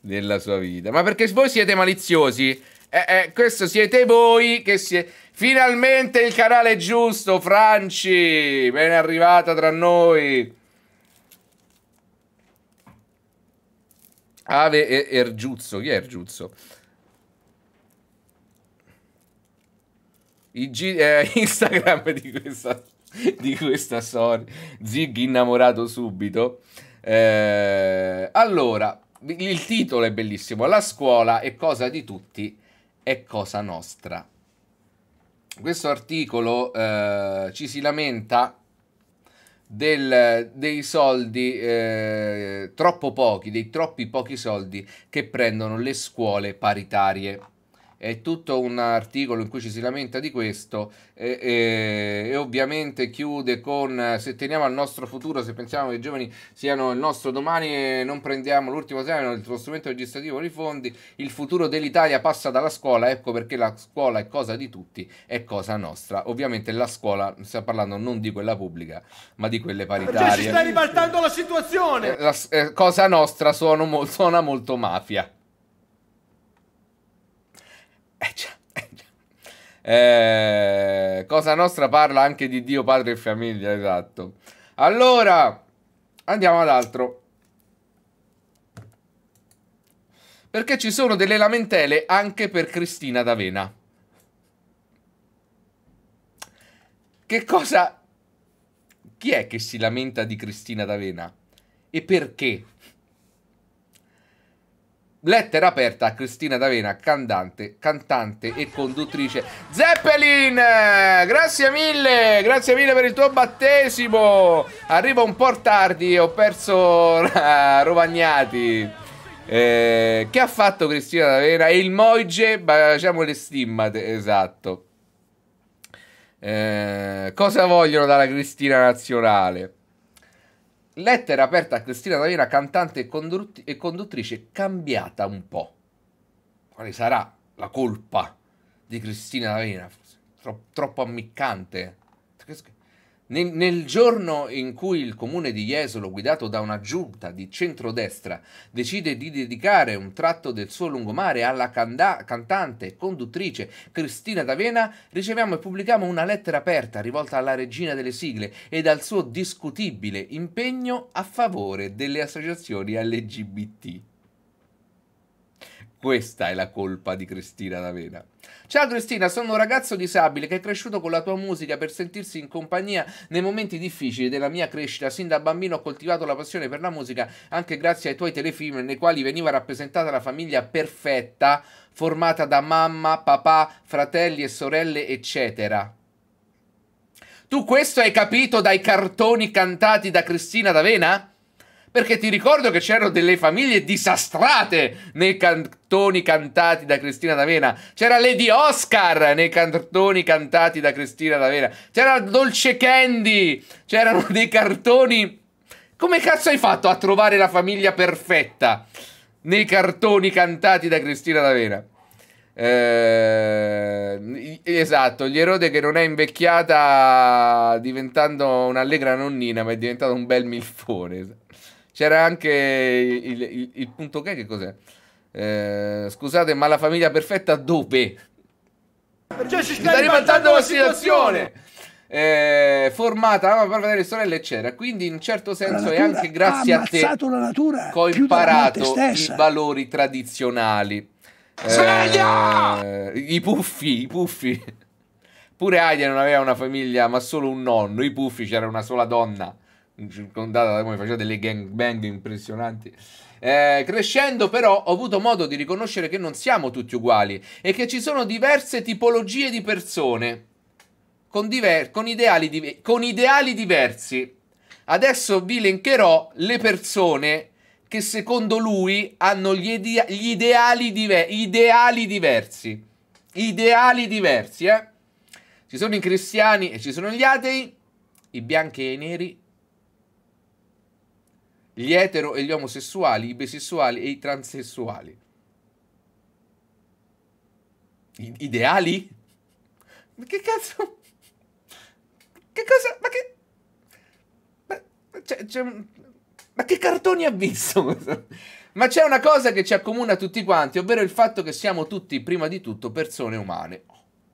della sua vita. Ma perché voi siete maliziosi? Eh, eh questo siete voi che siete. Finalmente il canale giusto, Franci! Ben arrivata tra noi. Ave Ergiuzzo. Chi è Ergiuzzo? G- eh, Instagram di questa, di questa storia. Zig innamorato subito. Eh, allora, il titolo è bellissimo. La scuola è cosa di tutti, è cosa nostra. Questo articolo eh, ci si lamenta del, dei soldi eh, troppo pochi, dei troppi pochi soldi che prendono le scuole paritarie è tutto un articolo in cui ci si lamenta di questo e, e, e, ovviamente chiude con se teniamo al nostro futuro, se pensiamo che i giovani siano il nostro domani e non prendiamo l'ultimo esame, il tuo strumento legislativo i fondi, il futuro dell'Italia passa dalla scuola, ecco perché la scuola è cosa di tutti, è cosa nostra. Ovviamente la scuola, stiamo parlando non di quella pubblica, ma di quelle paritarie. Perché si sta ribaltando la situazione! Eh, la, eh, cosa nostra suona, suona molto mafia. Eh già, eh già. Eh, Cosa nostra parla anche di Dio, padre e famiglia, esatto. Allora, andiamo ad altro. Perché ci sono delle lamentele anche per Cristina D'Avena. Che cosa... Chi è che si lamenta di Cristina D'Avena? E perché? Lettera aperta a Cristina D'Avena, cantante, cantante e conduttrice. Zeppelin, grazie mille, grazie mille per il tuo battesimo. Arrivo un po' tardi, ho perso Rovagnati. Eh, che ha fatto Cristina D'Avena? E il Moige, facciamo le stimmate, esatto. Eh, cosa vogliono dalla Cristina Nazionale? Lettera aperta a Cristina D'Avena, cantante e, condutt- e conduttrice, cambiata un po'. Quale sarà la colpa di Cristina D'Avena? Tro- troppo ammiccante. Nel, nel, giorno in cui il comune di Jesolo, guidato da una giunta di centrodestra, decide di dedicare un tratto del suo lungomare alla canda- cantante e conduttrice Cristina D'Avena, riceviamo e pubblichiamo una lettera aperta rivolta alla regina delle sigle ed al suo discutibile impegno a favore delle associazioni LGBT. Questa è la colpa di Cristina D'Avena. Ciao Cristina, sono un ragazzo disabile che è cresciuto con la tua musica per sentirsi in compagnia nei momenti difficili della mia crescita. Sin da bambino ho coltivato la passione per la musica anche grazie ai tuoi telefilm nei quali veniva rappresentata la famiglia perfetta formata da mamma, papà, fratelli e sorelle, eccetera. Tu questo hai capito dai cartoni cantati da Cristina D'Avena? Perché ti ricordo che c'erano delle famiglie disastrate nei cantoni cantati da Cristina D'Avena. C'era Lady Oscar nei cartoni cantati da Cristina D'Avena. C'era Dolce Candy. C'erano dei cartoni. Come cazzo hai fatto a trovare la famiglia perfetta nei cartoni cantati da Cristina D'Avena? Eh, esatto, gli erode che non è invecchiata diventando un'allegra nonnina, ma è diventata un bel milfone. Esatto. C'era anche il, il, il punto K, che cos'è? Eh, scusate, ma la famiglia perfetta dove? Cioè ci sta ripantando la situazione! Eh, formata per vedere le sorelle eccetera quindi in un certo senso è anche grazie a te che ho imparato i valori tradizionali eh, i puffi i puffi pure Adia non aveva una famiglia ma solo un nonno i puffi c'era una sola donna circondata da come faceva delle gangbang impressionanti. Eh, crescendo però ho avuto modo di riconoscere che non siamo tutti uguali e che ci sono diverse tipologie di persone con, diver- con, ideali, di- con ideali diversi. Adesso vi elencherò le persone che secondo lui hanno gli, ide- gli ideali, diver- ideali diversi. Ideali diversi, eh? Ci sono i cristiani e ci sono gli atei, i bianchi e i neri, gli etero e gli omosessuali, i bisessuali e i transessuali. I ideali? Ma che cazzo? Che cosa? Ma che... Ma, c'è, c'è ma che cartoni ha visto? ma c'è una cosa che ci accomuna tutti quanti, ovvero il fatto che siamo tutti, prima di tutto, persone umane.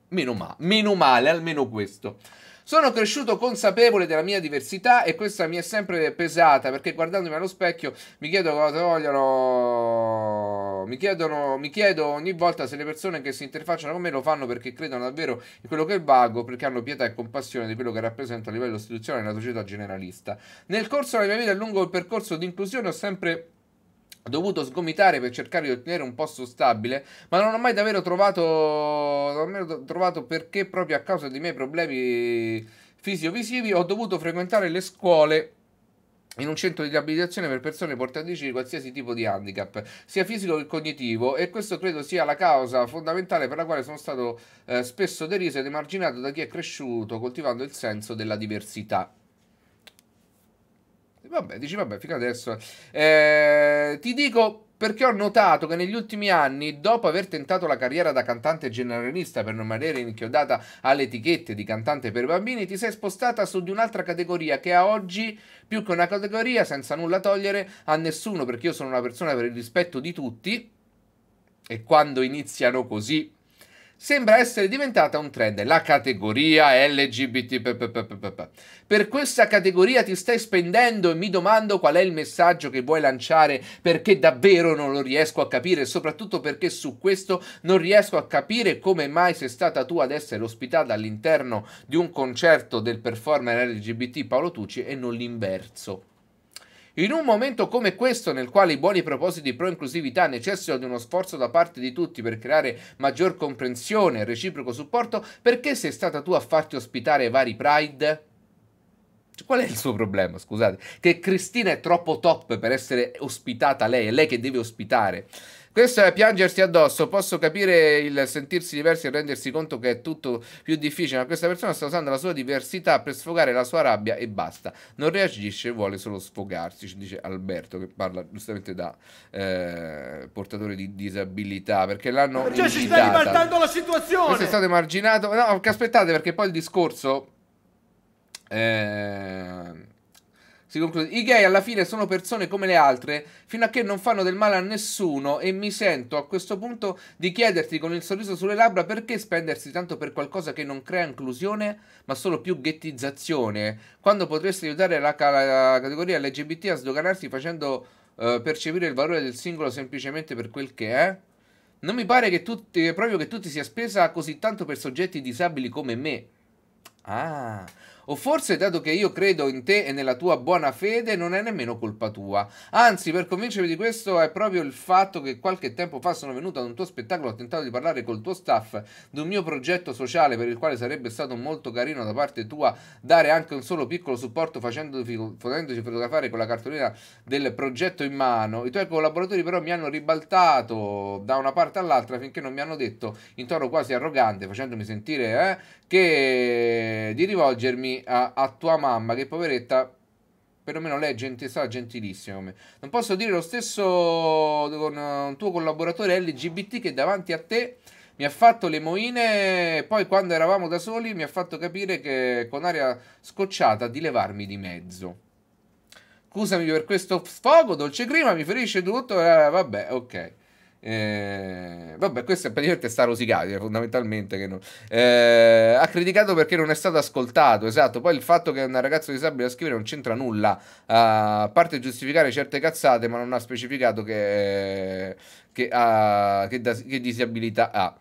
meno, ma- meno male, almeno questo. Sono cresciuto consapevole della mia diversità e questa mi è sempre pesata perché guardandomi allo specchio mi chiedo cosa vogliono. Mi, chiedono, mi chiedo ogni volta se le persone che si interfacciano con me lo fanno perché credono davvero in quello che è valgo, perché hanno pietà e compassione di quello che rappresento a livello istituzionale nella società generalista. Nel corso della mia vita lungo il percorso di inclusione ho sempre ho dovuto sgomitare per cercare di ottenere un posto stabile, ma non ho mai davvero trovato, non ho trovato perché proprio a causa dei miei problemi fisiovisivi ho dovuto frequentare le scuole in un centro di riabilitazione per persone portatrici di qualsiasi tipo di handicap, sia fisico che cognitivo, e questo credo sia la causa fondamentale per la quale sono stato eh, spesso deriso ed emarginato da chi è cresciuto coltivando il senso della diversità. Vabbè, dici, vabbè, fino adesso. Eh, ti dico perché ho notato che negli ultimi anni, dopo aver tentato la carriera da cantante generalista per non rimanere inchiodata alle etichette di cantante per bambini, ti sei spostata su di un'altra categoria che a oggi, più che una categoria, senza nulla togliere a nessuno, perché io sono una persona per il rispetto di tutti, e quando iniziano così sembra essere diventata un trend, la categoria LGBT. Per questa categoria ti stai spendendo e mi domando qual è il messaggio che vuoi lanciare perché davvero non lo riesco a capire, soprattutto perché su questo non riesco a capire come mai sei stata tu ad essere ospitata all'interno di un concerto del performer LGBT Paolo Tucci e non l'inverso. In un momento come questo, nel quale i buoni propositi pro inclusività necessitano di uno sforzo da parte di tutti per creare maggior comprensione e reciproco supporto, perché sei stata tu a farti ospitare ai vari Pride? Cioè, qual è il suo problema? Scusate, che Cristina è troppo top per essere ospitata lei, è lei che deve ospitare. Questo è piangersi addosso. Posso capire il sentirsi diversi e rendersi conto che è tutto più difficile, ma questa persona sta usando la sua diversità per sfogare la sua rabbia e basta. Non reagisce, vuole solo sfogarsi, ci dice Alberto, che parla giustamente da eh, portatore di disabilità, perché l'hanno... Cioè, ci sta ribaltando la situazione! Questo è stato emarginato... No, aspettate, perché poi il discorso... Eh, si conclude, i gay alla fine sono persone come le altre, fino a che non fanno del male a nessuno e mi sento a questo punto di chiederti con il sorriso sulle labbra perché spendersi tanto per qualcosa che non crea inclusione, ma solo più ghettizzazione, quando potresti aiutare la, la categoria LGBT a sdoganarsi facendo uh, percepire il valore del singolo semplicemente per quel che è? Non mi pare che tu, eh, proprio che tu ti sia spesa così tanto per soggetti disabili come me. Ah, o forse, dato che io credo in te e nella tua buona fede, non è nemmeno colpa tua. Anzi, per convincermi di questo è proprio il fatto che qualche tempo fa sono venuto ad un tuo spettacolo, ho tentato di parlare col tuo staff di un mio progetto sociale per il quale sarebbe stato molto carino da parte tua dare anche un solo piccolo supporto facendoci fotografare con la cartolina del progetto in mano. I tuoi collaboratori però mi hanno ribaltato da una parte all'altra finché non mi hanno detto in tono quasi arrogante, facendomi sentire eh, che di rivolgermi mani a, a tua mamma, che poveretta perlomeno lei è gente, sarà gentilissima con Non posso dire lo stesso con un eh, tuo collaboratore LGBT che davanti a te mi ha fatto le moine, poi quando eravamo da soli mi ha fatto capire che con aria scocciata di levarmi di mezzo. Scusami per questo sfogo, dolce clima, mi ferisce tutto, eh, vabbè, ok. Eh, vabbè, questo è praticamente sta rosicati, fondamentalmente che non... eh, ha criticato perché non è stato ascoltato, esatto. Poi il fatto che è un ragazzo disabile a scrivere non c'entra nulla, eh, a parte giustificare certe cazzate, ma non ha specificato che, che, ha, eh, che, da, che disabilità ha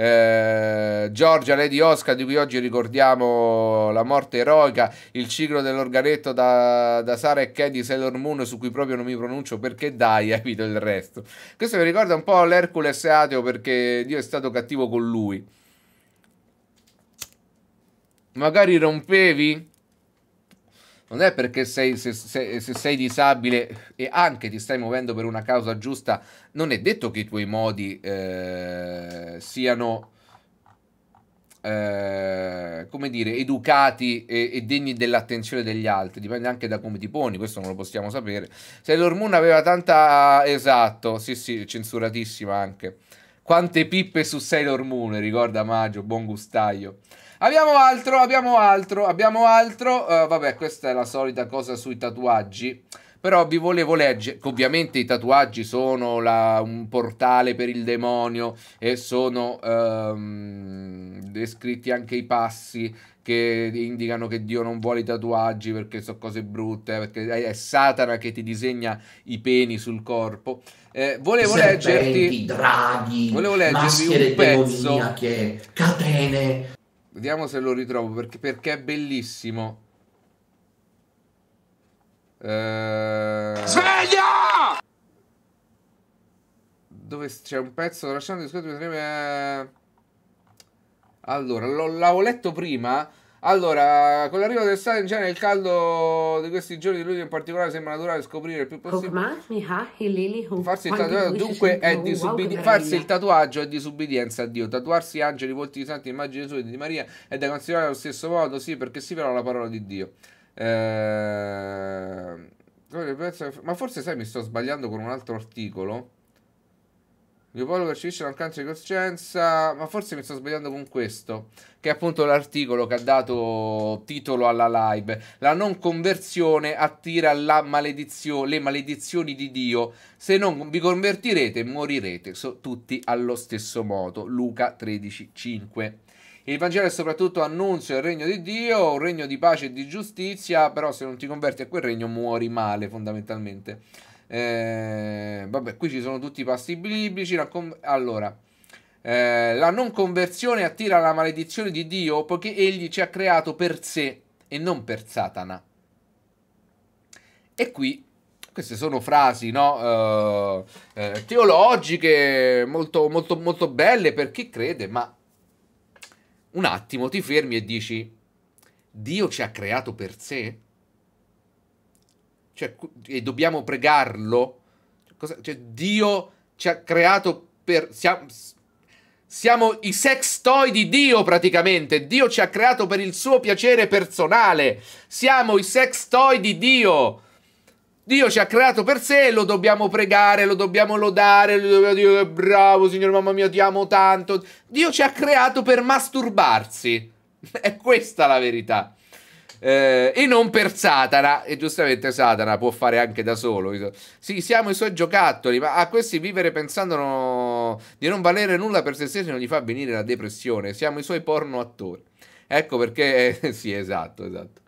eh, Giorgia, Lady Oscar, di cui oggi ricordiamo la morte eroica, il ciclo dell'organetto da, da Sara e Candy Sailor Moon, su cui proprio non mi pronuncio perché dai, evito il resto. Questo mi ricorda un po' l'Hercules ateo perché Dio è stato cattivo con lui. Magari rompevi non è perché sei, se, se, se, sei disabile e anche ti stai muovendo per una causa giusta, non è detto che i tuoi modi eh, siano, eh, come dire, educati e, e degni dell'attenzione degli altri, dipende anche da come ti poni, questo non lo possiamo sapere. Sailor Moon aveva tanta... esatto, sì sì, censuratissima anche. Quante pippe su Sailor Moon, ricorda Maggio, buon gustaio. Abbiamo altro, abbiamo altro, abbiamo altro. Uh, vabbè, questa è la solita cosa sui tatuaggi. Però vi volevo leggere, ovviamente i tatuaggi sono la, un portale per il demonio e sono um, descritti anche i passi che indicano che Dio non vuole i tatuaggi perché sono cose brutte, perché è Satana che ti disegna i peni sul corpo. Eh, volevo Serpenti, leggerti draghi, volevo leggervi un pezzo catene Vediamo se lo ritrovo perché, perché è bellissimo. Eh... Sveglia! Dove c'è un pezzo lasciando discorso? Eh. Allora, l'avevo letto prima. Allora, con l'arrivo dell'estate in genere il caldo di questi giorni di luglio in particolare sembra naturale scoprire il più possibile. Farsi il tatuaggio è di subbidienza a Dio. Tatuarsi angeli, volti di santi, immagini sue di Maria è da considerare allo stesso modo, sì, perché si viola la parola di Dio. Eh, ma forse sai mi sto sbagliando con un altro articolo Leopoldo percepisce mancanza di coscienza, ma forse mi sto sbagliando con questo, che è appunto l'articolo che ha dato titolo alla live. La non conversione attira maledizio le maledizioni di Dio. Se non vi convertirete, morirete so, tutti allo stesso modo. Luca 13:5. Il Vangelo è soprattutto annunzio del regno di Dio, un regno di pace e di giustizia, però se non ti converti a quel regno muori male fondamentalmente. Eh, vabbè, qui ci sono tutti i passi biblici. allora, eh, la non conversione attira la maledizione di Dio poiché egli ci ha creato per sé e non per Satana. E qui queste sono frasi no, eh, eh teologiche molto, molto, molto belle per chi crede, ma un attimo ti fermi e dici, Dio ci ha creato per sé? Cioè, e dobbiamo pregarlo? Cosa, cioè, Dio ci ha creato per... Siamo, siamo i sex toy di Dio praticamente. Dio ci ha creato per il suo piacere personale. Siamo i sex toy di Dio. Dio ci ha creato per sé, lo dobbiamo pregare, lo dobbiamo lodare, lo dobbiamo dire eh, bravo signore, mamma mia, ti amo tanto. Dio ci ha creato per masturbarsi. È questa la verità. Eh, e non per Satana. E giustamente Satana può fare anche da solo. Sì, siamo i suoi giocattoli, ma a questi vivere pensando no... di non valere nulla per se stessi non gli fa venire la depressione. Siamo i suoi porno attori. Ecco perché... Eh, sì, esatto, esatto.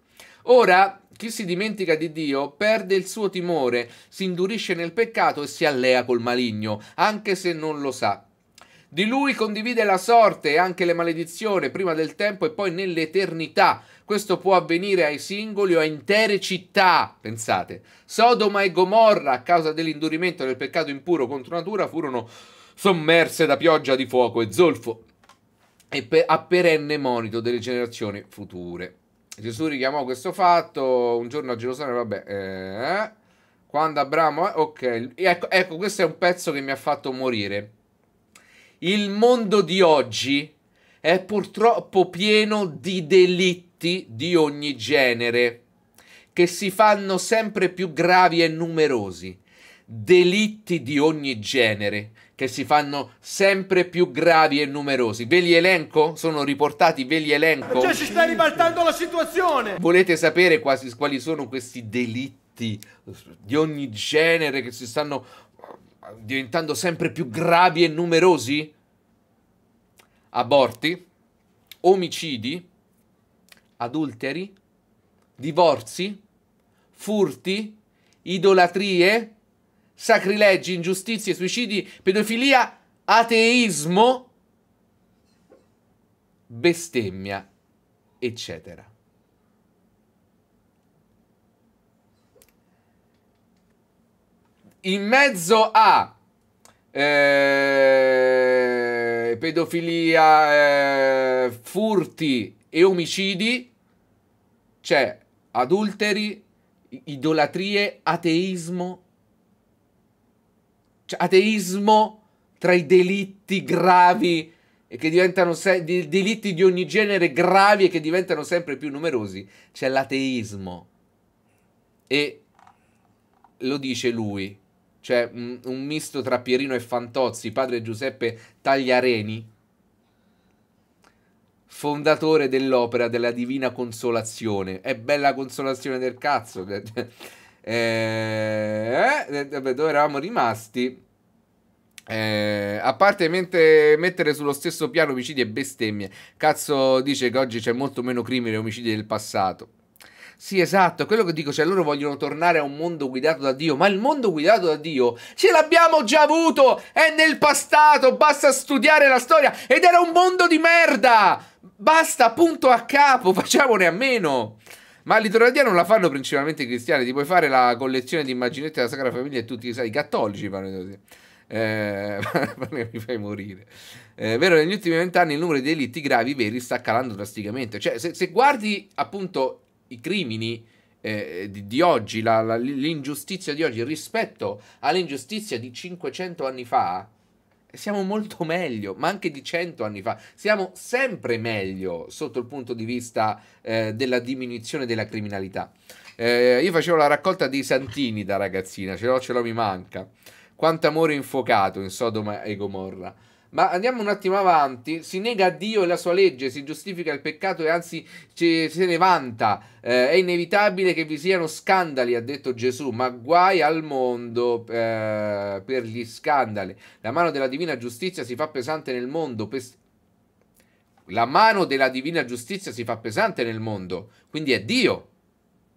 Ora, chi si dimentica di Dio perde il suo timore, si indurisce nel peccato e si allea col maligno, anche se non lo sa. Di lui condivide la sorte e anche le maledizioni, prima del tempo e poi nell'eternità. Questo può avvenire ai singoli o a intere città, pensate. Sodoma e Gomorra, a causa dell'indurimento del peccato impuro contro natura, furono sommerse da pioggia di fuoco e zolfo e per, a perenne monito delle generazioni future. Gesù richiamò questo fatto un giorno a Gerusalemme, vabbè, eh, quando Abramo... Eh, ok, ecco, ecco, questo è un pezzo che mi ha fatto morire. Il mondo di oggi è purtroppo pieno di delitti delitti di ogni genere, che si fanno sempre più gravi e numerosi, delitti di ogni genere, che si fanno sempre più gravi e numerosi. Ve li elenco? Sono riportati, ve li elenco? Cioè si sta ribaltando la situazione! Volete sapere quasi, quali sono questi delitti di ogni genere che si stanno diventando sempre più gravi e numerosi? Aborti, omicidi, adulteri, divorzi, furti, idolatrie, sacrileggi, ingiustizie, suicidi, pedofilia, ateismo, bestemmia, eccetera. In mezzo a eh, pedofilia, eh, furti e omicidi c'è cioè, adulteri, idolatrie, ateismo. Cioè, ateismo tra i delitti gravi e che diventano se- delitti di ogni genere gravi e che diventano sempre più numerosi. C'è l'ateismo. E lo dice lui, cioè un misto tra Pierino e Fantozzi, padre Giuseppe Tagliareni fondatore dell'opera della Divina Consolazione. È bella consolazione del cazzo. eh, eh dove eravamo rimasti? Eh, a parte mente, mettere sullo stesso piano omicidi e bestemmie, cazzo dice che oggi c'è molto meno crimine e omicidi del passato. Sì, esatto, quello che dico, cioè loro vogliono tornare a un mondo guidato da Dio, ma il mondo guidato da Dio ce l'abbiamo già avuto, è nel passato, basta studiare la storia ed era un mondo di merda. Basta, punto a capo, facciamone a meno. Ma l'idrolatia non la fanno principalmente i cristiani, ti puoi fare la collezione di immaginette della Sacra Famiglia e tutti sai, i cattolici fanno così. Eh, mi fai morire. eh, vero, negli ultimi vent'anni il numero di delitti gravi veri sta calando drasticamente. Cioè, se, se guardi appunto i crimini eh, di, di, oggi, la, la, l'ingiustizia di oggi rispetto all'ingiustizia di 500 anni fa, eh, siamo molto meglio, ma anche di 100 anni fa. Siamo sempre meglio sotto il punto di vista eh, della diminuzione della criminalità. Eh, io facevo la raccolta dei santini da ragazzina, ce l'ho, ce l'ho, mi manca. Quanto amore infuocato in Sodoma e Gomorra. Ma andiamo un attimo avanti, si nega a Dio e la sua legge, si giustifica il peccato e anzi ce, se ne vanta. Eh, è inevitabile che vi siano scandali, ha detto Gesù, ma guai al mondo eh, per gli scandali. La mano della divina giustizia si fa pesante nel mondo. Pes- la mano della divina giustizia si fa pesante nel mondo, quindi è Dio.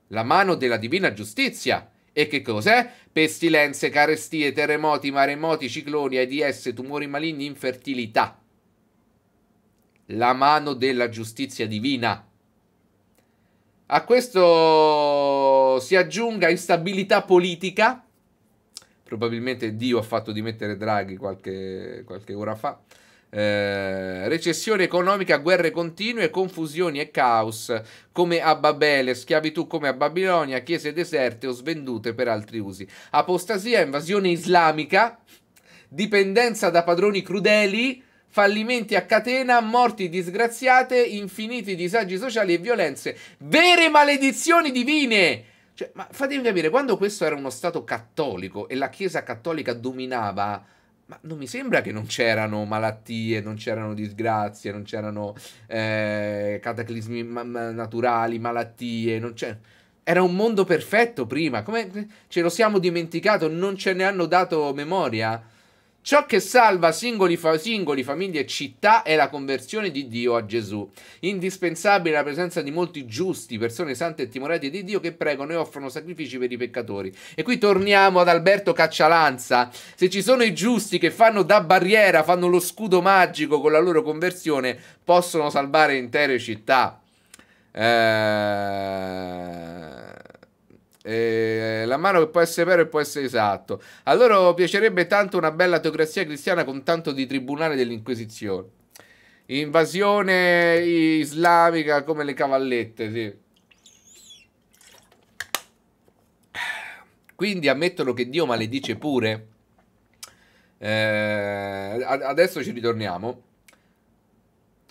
La mano della divina giustizia e che cos'è? Pestilenze, carestie, terremoti, maremoti, cicloni, AIDS, tumori maligni, infertilità. La mano della giustizia divina. A questo si aggiunga instabilità politica. Probabilmente Dio ha fatto dimettere Draghi qualche, qualche ora fa. Eh, recessione economica, guerre continue, confusioni e caos come a Babele, schiavitù come a Babilonia, chiese deserte o svendute per altri usi, apostasia, invasione islamica, dipendenza da padroni crudeli, fallimenti a catena, morti disgraziate, infiniti disagi sociali e violenze, vere maledizioni divine. Cioè, ma fatemi capire, quando questo era uno Stato cattolico e la Chiesa cattolica dominava ma non mi sembra che non c'erano malattie, non c'erano disgrazie, non c'erano eh, cataclismi ma- naturali, malattie, non c'è... Era un mondo perfetto prima, come ce lo siamo dimenticato, non ce ne hanno dato memoria? Ciò che salva singoli, fa- singoli, famiglie e città è la conversione di Dio a Gesù. Indispensabile la presenza di molti giusti, persone sante e timorate di Dio che pregano e offrono sacrifici per i peccatori. E qui torniamo ad Alberto Caccialanza. Se ci sono i giusti che fanno da barriera, fanno lo scudo magico con la loro conversione, possono salvare intere città. Eh... Eh, la mano che può essere vero e può essere esatto. A loro piacerebbe tanto una bella teocrazia cristiana con tanto di tribunale dell'Inquisizione. Invasione islamica come le cavallette, sì. Quindi ammettono che Dio maledice pure. Eh, adesso ci ritorniamo.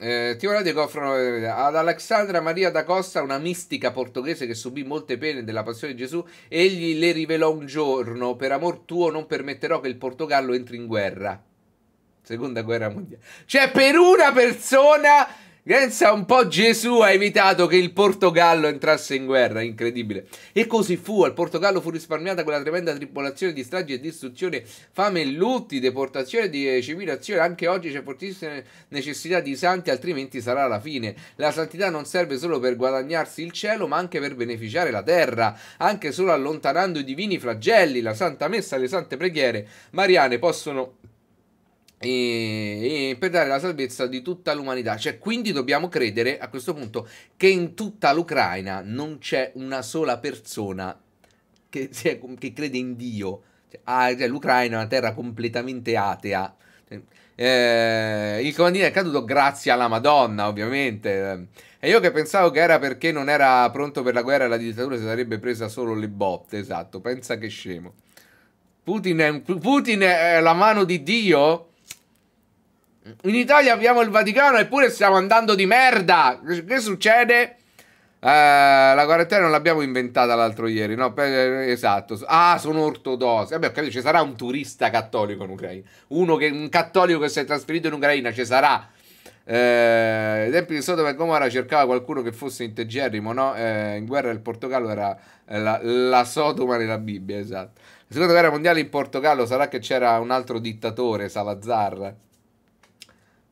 Eh, Timo che offrono ad Alexandra Maria da Costa, una mistica portoghese che subì molte pene della passione di Gesù, egli le rivelò un giorno: Per amor tuo non permetterò che il Portogallo entri in guerra. Seconda guerra mondiale. Cioè, per una persona Pensa un po' Gesù ha evitato che il Portogallo entrasse in guerra, incredibile. E così fu, al Portogallo fu risparmiata quella tremenda tripolazione di stragi e distruzione, fame e lutti, deportazione e di civilazione. Anche oggi c'è fortissima necessità di santi, altrimenti sarà la fine. La santità non serve solo per guadagnarsi il cielo, ma anche per beneficiare la terra, anche solo allontanando i divini flagelli, la santa messa e le sante preghiere mariane possono e, e per dare la salvezza di tutta l'umanità. Cioè, quindi dobbiamo credere a questo punto che in tutta l'Ucraina non c'è una sola persona che, è, che crede in Dio. Cioè, ah, cioè, L'Ucraina è una terra completamente atea. Eh, il comandino è caduto grazie alla Madonna, ovviamente. E io che pensavo che era perché non era pronto per la guerra e la dittatura si sarebbe presa solo le botte, esatto. Pensa che scemo. Putin è, Putin è la mano di Dio? In Italia abbiamo il Vaticano eppure stiamo andando di merda. Che succede? Eh, la quarantena non l'abbiamo inventata l'altro ieri, no? esatto. Ah, sono ortodossi. Vabbè, ho capito, ci sarà un turista cattolico in Ucraina. Uno che, un cattolico che si è trasferito in Ucraina, ci sarà. Eh, ai tempi di Sodoma e Gomorra cercava qualcuno che fosse integerrimo, no? Eh, in guerra del Portogallo era eh, la, la Sodoma nella Bibbia, esatto. La seconda guerra mondiale in Portogallo sarà che c'era un altro dittatore, Salazar.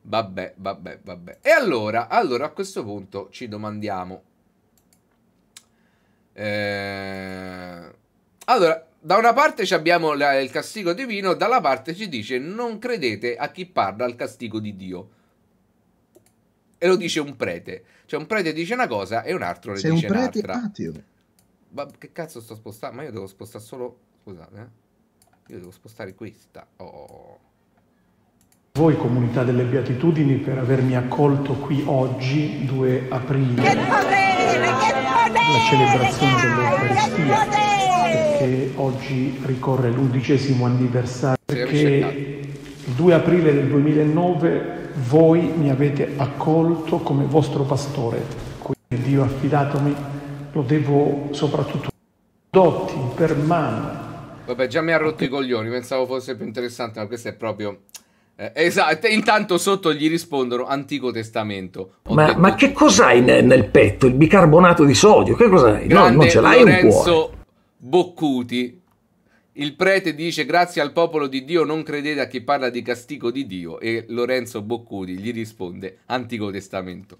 Vabbè, vabbè, vabbè. E allora, allora a questo punto ci domandiamo. Eh, allora, da una parte abbiamo la, il castigo divino, dalla parte ci dice non credete a chi parla al castigo di Dio. E lo dice un prete. Cioè un prete dice una cosa e un altro ne Sei dice un prete un'altra. Atio. Ma che cazzo sto spostando? Ma io devo spostare solo... Scusate, eh? Io devo spostare questa. Oh. oh, oh. Voi comunità delle beatitudini per avermi accolto qui oggi 2 aprile. la celebrazione dell'Eucaristia perché oggi ricorre l'undicesimo anniversario perché il 2 aprile del 2009 voi mi avete accolto come vostro pastore, quindi Dio affidatomi lo devo soprattutto dotti per mano. Vabbè, già mi ha rotto i coglioni, pensavo fosse più interessante, ma questo è proprio eh, esatto, intanto sotto gli rispondono Antico Testamento. Ma, ma, che cos'hai nel, nel, petto? Il bicarbonato di sodio? Che cos'hai? no, non ce l'hai Lorenzo Boccuti. Il prete dice grazie al popolo di Dio non credete a chi parla di castigo di Dio e Lorenzo Boccuti gli risponde Antico Testamento.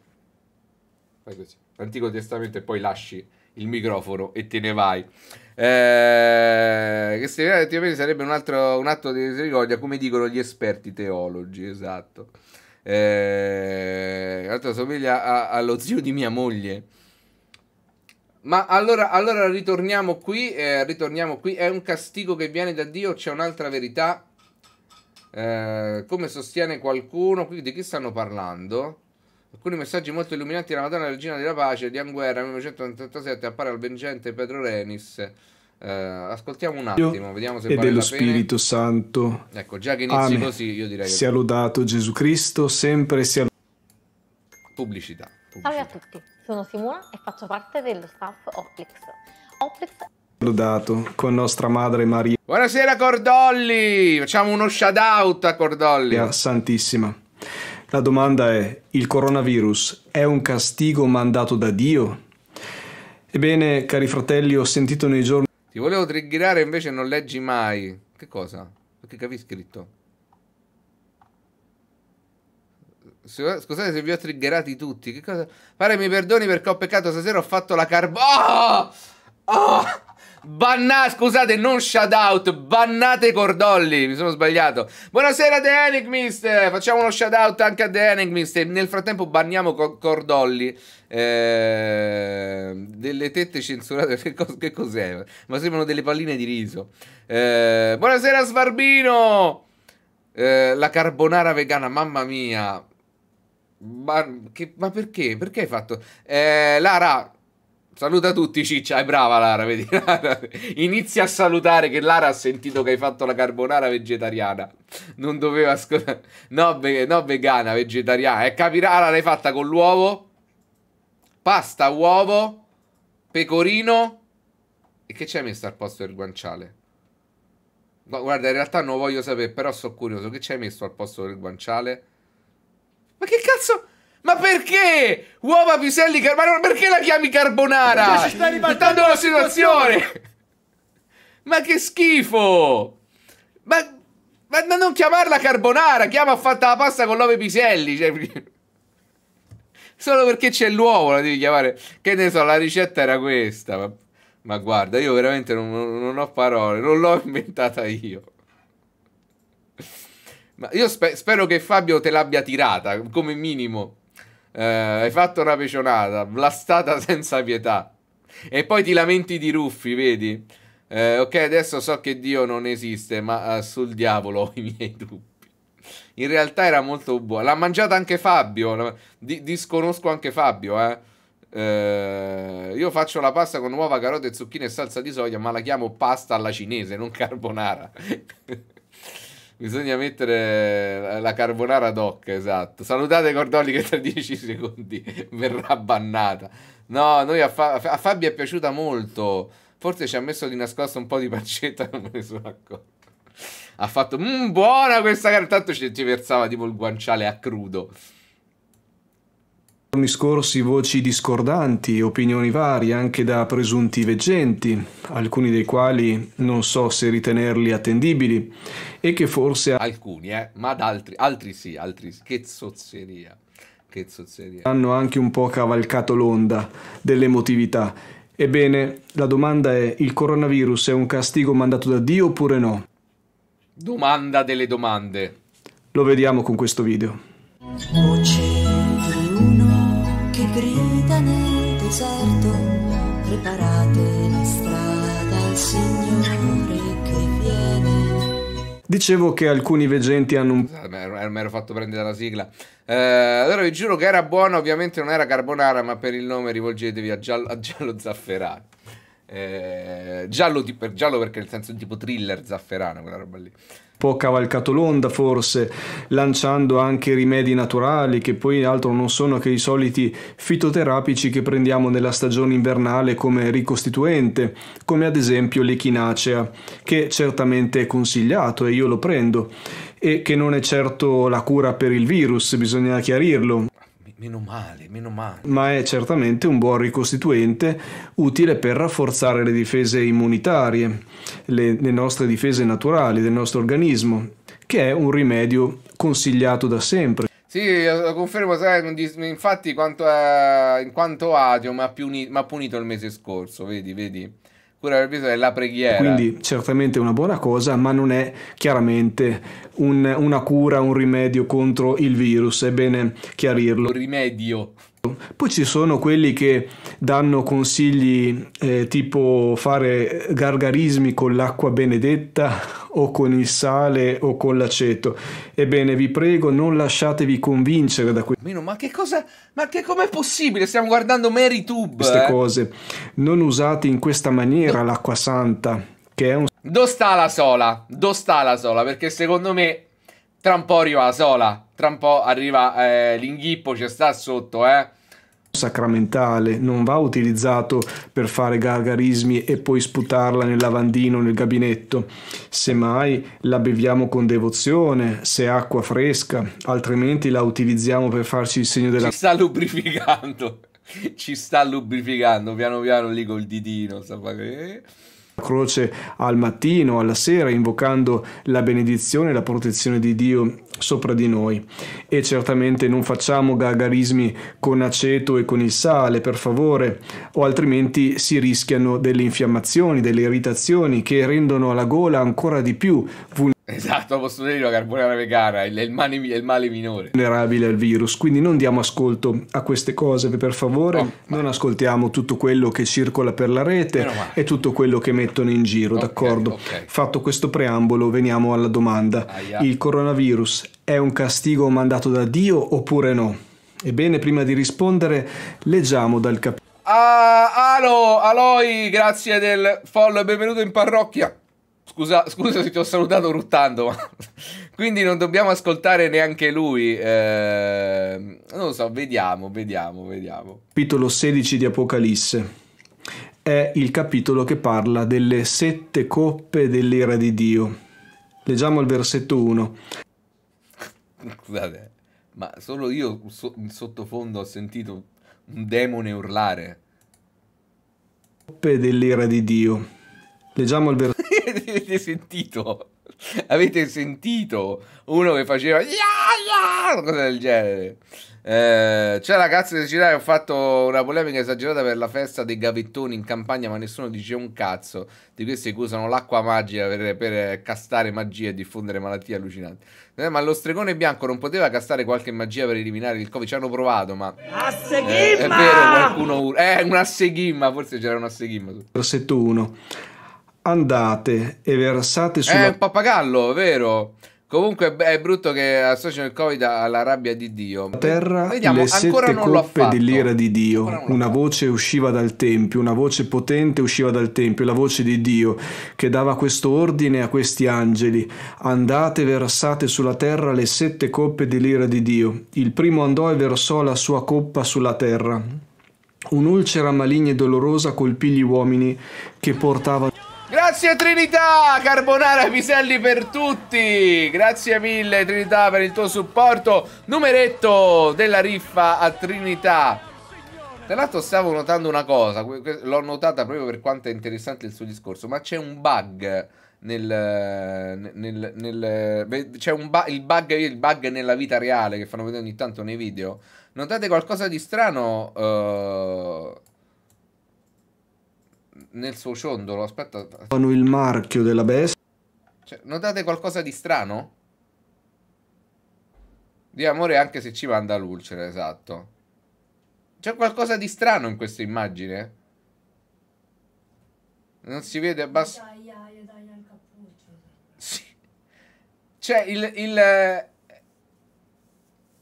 Fai così. Antico Testamento e poi lasci il microfono e te ne vai. Eh, che seminare attivamente sarebbe un, altro, un atto di misericordia, come dicono gli esperti teologi, esatto. Eh, altro somiglia a, allo zio di mia moglie. Ma allora, allora ritorniamo qui, eh, ritorniamo qui, è un castigo che viene da Dio, c'è un'altra verità. Eh, come sostiene qualcuno, qui di chi stanno parlando? Alcuni messaggi molto illuminanti della Madonna Regina della Pace di Anguera 1987 appare al vengente Pedro Renis. Uh, ascoltiamo un attimo, vediamo se e vale dello Spirito pena. Santo. Ecco, già che inizi Amen. così, io direi. Sia che... lodato Gesù Cristo, sempre sia. Pubblicità, pubblicità. Salve a tutti, sono Simona e faccio parte dello staff Oplex. Oplex. Lodato con nostra madre Maria. Buonasera, Cordolli! Facciamo uno shout out a Cordolli. Santissima. La domanda è, il coronavirus è un castigo mandato da Dio? Ebbene, cari fratelli, ho sentito nei giorni... Ti volevo triggerare, invece non leggi mai. Che cosa? Perché che avevi scritto? Scusate se vi ho triggerati tutti. Che cosa? Pare mi perdoni perché ho peccato stasera, ho fatto la carbo... Oh! Ah! Oh! Ah! Banna, scusate, non shout out, bannate i Cordolli, mi sono sbagliato. Buonasera The Enigmist, facciamo uno shout out anche a The Enigmist. Nel frattempo banniamo co Cordolli. Eh, delle tette censurate, che, cos che cos'è? Ma sembrano delle palline di riso. Eh, buonasera Svarbino! Eh, la carbonara vegana, mamma mia. Ma, che, ma perché? Perché hai fatto? Ehm, Lara... Saluta tutti, Ciccia. È brava Lara, vedi? Inizia a salutare che Lara ha sentito che hai fatto la carbonara vegetariana. Non doveva ascoltare. No, ve- no, vegana, vegetariana. E capirà, Lara l'hai fatta con l'uovo, pasta, uovo, pecorino. E che ci hai messo al posto del guanciale? No, guarda, in realtà non lo voglio sapere, però sono curioso. Che ci hai messo al posto del guanciale? Ma che cazzo... Ma perché? Uova, piselli, carbonara. Perché la chiami carbonara? Perché ci la situazione. situazione. ma che schifo. Ma, ma, non chiamarla carbonara. Chiama fatta la pasta con l'uovo e piselli. Cioè... Solo perché c'è l'uovo la devi chiamare. Che ne so, la ricetta era questa. Ma, ma guarda, io veramente non, non ho parole. Non l'ho inventata io. Ma io spe spero che Fabio te l'abbia tirata, come minimo. Eh, hai fatto una pecionata, blastata senza pietà. E poi ti lamenti di Ruffi, vedi? Eh, ok, adesso so che Dio non esiste, ma uh, sul diavolo ho i miei dubbi. In realtà era molto buona. L'ha mangiata anche Fabio. Di disconosco anche Fabio, eh. Eh, io faccio la pasta con uova, carote, zucchine e salsa di soia, ma la chiamo pasta alla cinese, non carbonara. Bisogna mettere la carbonara ad hoc, esatto. Salutate Cordoli che tra 10 secondi verrà bannata. No, noi a, Fa- a Fabio è piaciuta molto. Forse ci ha messo di nascosto un po' di pancetta, non me ne sono accorto. Ha fatto, mmm, buona questa carta. Tanto ci, ci versava tipo il guanciale a crudo giorni scorsi voci discordanti, opinioni varie anche da presunti veggenti, alcuni dei quali non so se ritenerli attendibili e che forse... Alcuni, eh, ma ad altri, altri sì, altri sì. Che zozzeria, che zozzeria. Hanno anche un po' cavalcato l'onda dell'emotività. Ebbene, la domanda è, il coronavirus è un castigo mandato da Dio oppure no? Domanda delle domande. Lo vediamo con questo video. Voci nel deserto, preparate la strada al Signore che viene. Dicevo che alcuni veggenti hanno un... Mi ero fatto prendere la sigla. Eh, allora vi giuro che era buona, ovviamente non era carbonara, ma per il nome rivolgetevi a Giallo, a giallo Zafferano. Eh, giallo, per, giallo perché nel senso tipo thriller Zafferano, quella roba lì po' cavalcato l'onda forse, lanciando anche rimedi naturali che poi altro non sono che i soliti fitoterapici che prendiamo nella stagione invernale come ricostituente, come ad esempio l'echinacea, che certamente è consigliato e io lo prendo, e che non è certo la cura per il virus, bisogna chiarirlo, Meno male, meno male. Ma è certamente un buon ricostituente utile per rafforzare le difese immunitarie, le, le nostre difese naturali del nostro organismo, che è un rimedio consigliato da sempre. Sì, eh, lo confermo, sai, infatti quanto a, in quanto adio mi ha punito il mese scorso, vedi, vedi curare il bisogno è la preghiera. Quindi certamente è una buona cosa, ma non è chiaramente un, una cura, un rimedio contro il virus, è bene chiarirlo. Un rimedio. Poi ci sono quelli che danno consigli eh, tipo fare gargarismi con l'acqua benedetta o con il sale o con l'aceto. Ebbene, vi prego, non lasciatevi convincere da questo. Ma che cosa? Ma che com'è possibile? Stiamo guardando MaryTube. Queste eh? cose. Non usate in questa maniera l'acqua santa, che è un... Dove sta la sola? Dove sta la sola? Perché secondo me tramporio un la sola tra un po' arriva eh, l'inghippo, ci sta sotto, eh sacramentale, non va utilizzato per fare gargarismi e poi sputarla nel lavandino nel gabinetto. Semmai la beviamo con devozione, se acqua fresca, altrimenti la utilizziamo per farci il segno della... Ci sta lubrificando, ci sta lubrificando, piano piano lì col didino, sta eh. croce al mattino, alla sera, invocando la benedizione e la protezione di Dio sopra di noi e certamente non facciamo gargarismi con aceto e con il sale per favore o altrimenti si rischiano delle infiammazioni delle irritazioni che rendono la gola ancora di più vulnerabile Esatto, posso dire la carbonara vegana, il, il, male, il male minore. Vulnerabile al virus, quindi non diamo ascolto a queste cose, per favore. Oh, non ascoltiamo tutto quello che circola per la rete e tutto quello che mettono in giro, okay, d'accordo? Okay. Fatto questo preambolo, veniamo alla domanda. Aia. Il coronavirus è un castigo mandato da Dio oppure no? Ebbene, prima di rispondere, leggiamo dal capitolo. Ah, Alo, Aloi, grazie del follow e benvenuto in parrocchia. Scusa, scusa, se ti ho salutato ruttando, ma... quindi non dobbiamo ascoltare neanche lui. Eh... Non lo so, vediamo, vediamo, vediamo. Capitolo 16 di Apocalisse è il capitolo che parla delle sette coppe dell'ira di Dio. Leggiamo il versetto 1. Scusate, ma solo io so in sottofondo ho sentito un demone urlare. Coppe dell'ira di Dio. Leggiamo il versetto avete sentito? Avete sentito uno che faceva ya, ya, una cosa del genere? Eh, c'è ragazzi del Cirare, ho fatto una polemica esagerata per la festa dei gavettoni in campagna, ma nessuno dice un cazzo di questi che usano l'acqua magica per, per castare magia e diffondere malattie allucinanti. Eh, ma lo stregone bianco non poteva castare qualche magia per eliminare il Covid? Ci hanno provato, ma. Eh, è vero, qualcuno. Eh, una asseghimma, forse c'era una asseghimma. Rossetto 1 andate e versate eh, sulla... È un pappagallo, vero? Comunque è brutto che associano il Covid alla rabbia di Dio. A terra Vediamo, le sette coppe dell'ira di Dio. Una voce usciva dal Tempio, una voce potente usciva dal Tempio, la voce di Dio che dava questo ordine a questi angeli. Andate, versate sulla terra le sette coppe dell'ira di Dio. Il primo andò e versò la sua coppa sulla terra. Un'ulcera maligna e dolorosa colpì gli uomini che portavano... Grazie Trinità, carbonara piselli per tutti. Grazie mille Trinità per il tuo supporto. Numeretto della riffa a Trinità. Tra l'altro stavo notando una cosa, l'ho notata proprio per quanto è interessante il suo discorso, ma c'è un bug nel... nel, nel c'è un bu il bug, il bug nella vita reale che fanno vedere ogni tanto nei video. Notate qualcosa di strano... Uh, nel suo ciondolo. Aspetta. Sono il marchio della bestia. Cioè, notate qualcosa di strano? Di amore anche se ci manda l'ulcera, esatto. C'è qualcosa di strano in questa immagine? Non si vede abbastanza. Sì. Cioè, il, il,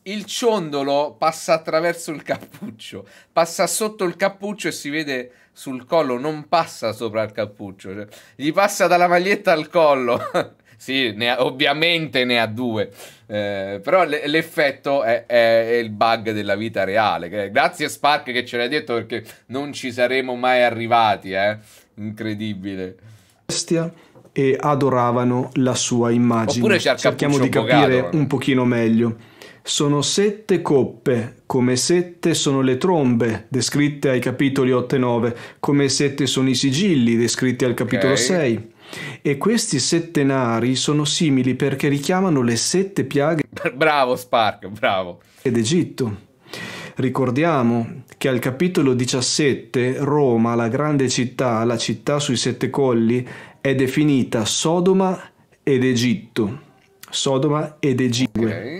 il ciondolo passa attraverso il cappuccio, passa sotto il cappuccio e si vede sul collo non passa sopra il cappuccio, cioè, gli passa dalla maglietta al collo. sì, ne ha, ovviamente ne ha due, eh, però l'effetto è, è, è, il bug della vita reale. Grazie Spark che ce l'hai detto perché non ci saremmo mai arrivati, eh? incredibile. Bestia e adoravano la sua immagine. Cerchiamo di capire un pochino meglio. Sono sette coppe, come sette sono le trombe, descritte ai capitoli 8 e 9, come sette sono i sigilli, descritti al capitolo okay. 6. E questi sette nari sono simili perché richiamano le sette piaghe. Bravo Spark, bravo. Ed Egitto. Ricordiamo che al capitolo 17 Roma, la grande città, la città sui sette colli, è definita Sodoma ed Egitto. Sodoma ed Egitto. Okay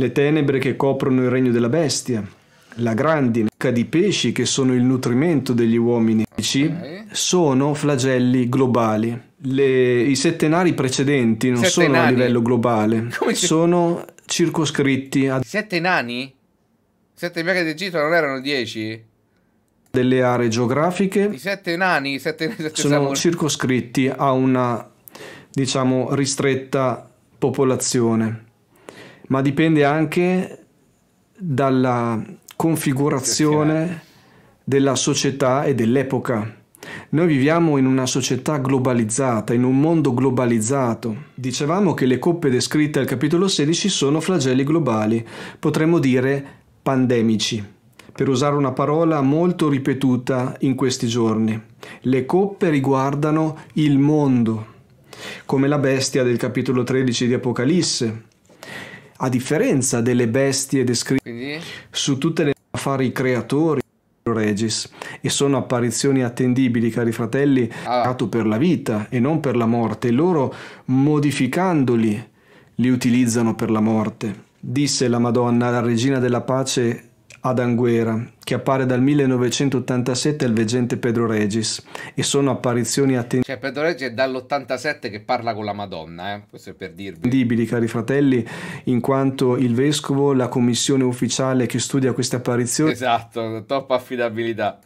le tenebre che coprono il regno della bestia, la grandine la di pesci che sono il nutrimento degli uomini okay. sono flagelli globali. Le, I settenari precedenti non sette sono a livello globale, Come sono circoscritti a... Sette nani? Sette piaghe d'Egitto non erano dieci? Delle aree geografiche. I sette nani? Sette, sette sono samur. circoscritti a una, diciamo, ristretta popolazione ma dipende anche dalla configurazione della società e dell'epoca. Noi viviamo in una società globalizzata, in un mondo globalizzato. Dicevamo che le coppe descritte al capitolo 16 sono flagelli globali, potremmo dire pandemici, per usare una parola molto ripetuta in questi giorni. Le coppe riguardano il mondo, come la bestia del capitolo 13 di Apocalisse, a differenza delle bestie descritte Quindi? su tutte le affari creatori Regis e sono apparizioni attendibili cari fratelli ah. per la vita e non per la morte loro modificandoli li utilizzano per la morte disse la Madonna la regina della pace ad Anguera che appare dal 1987 il veggente Pedro Regis e sono apparizioni attendibili. Cioè Pedro Regis è dall'87 che parla con la Madonna, eh? questo è per dirvi. Attendibili, cari fratelli, in quanto il vescovo, la commissione ufficiale che studia queste apparizioni... Esatto, top affidabilità.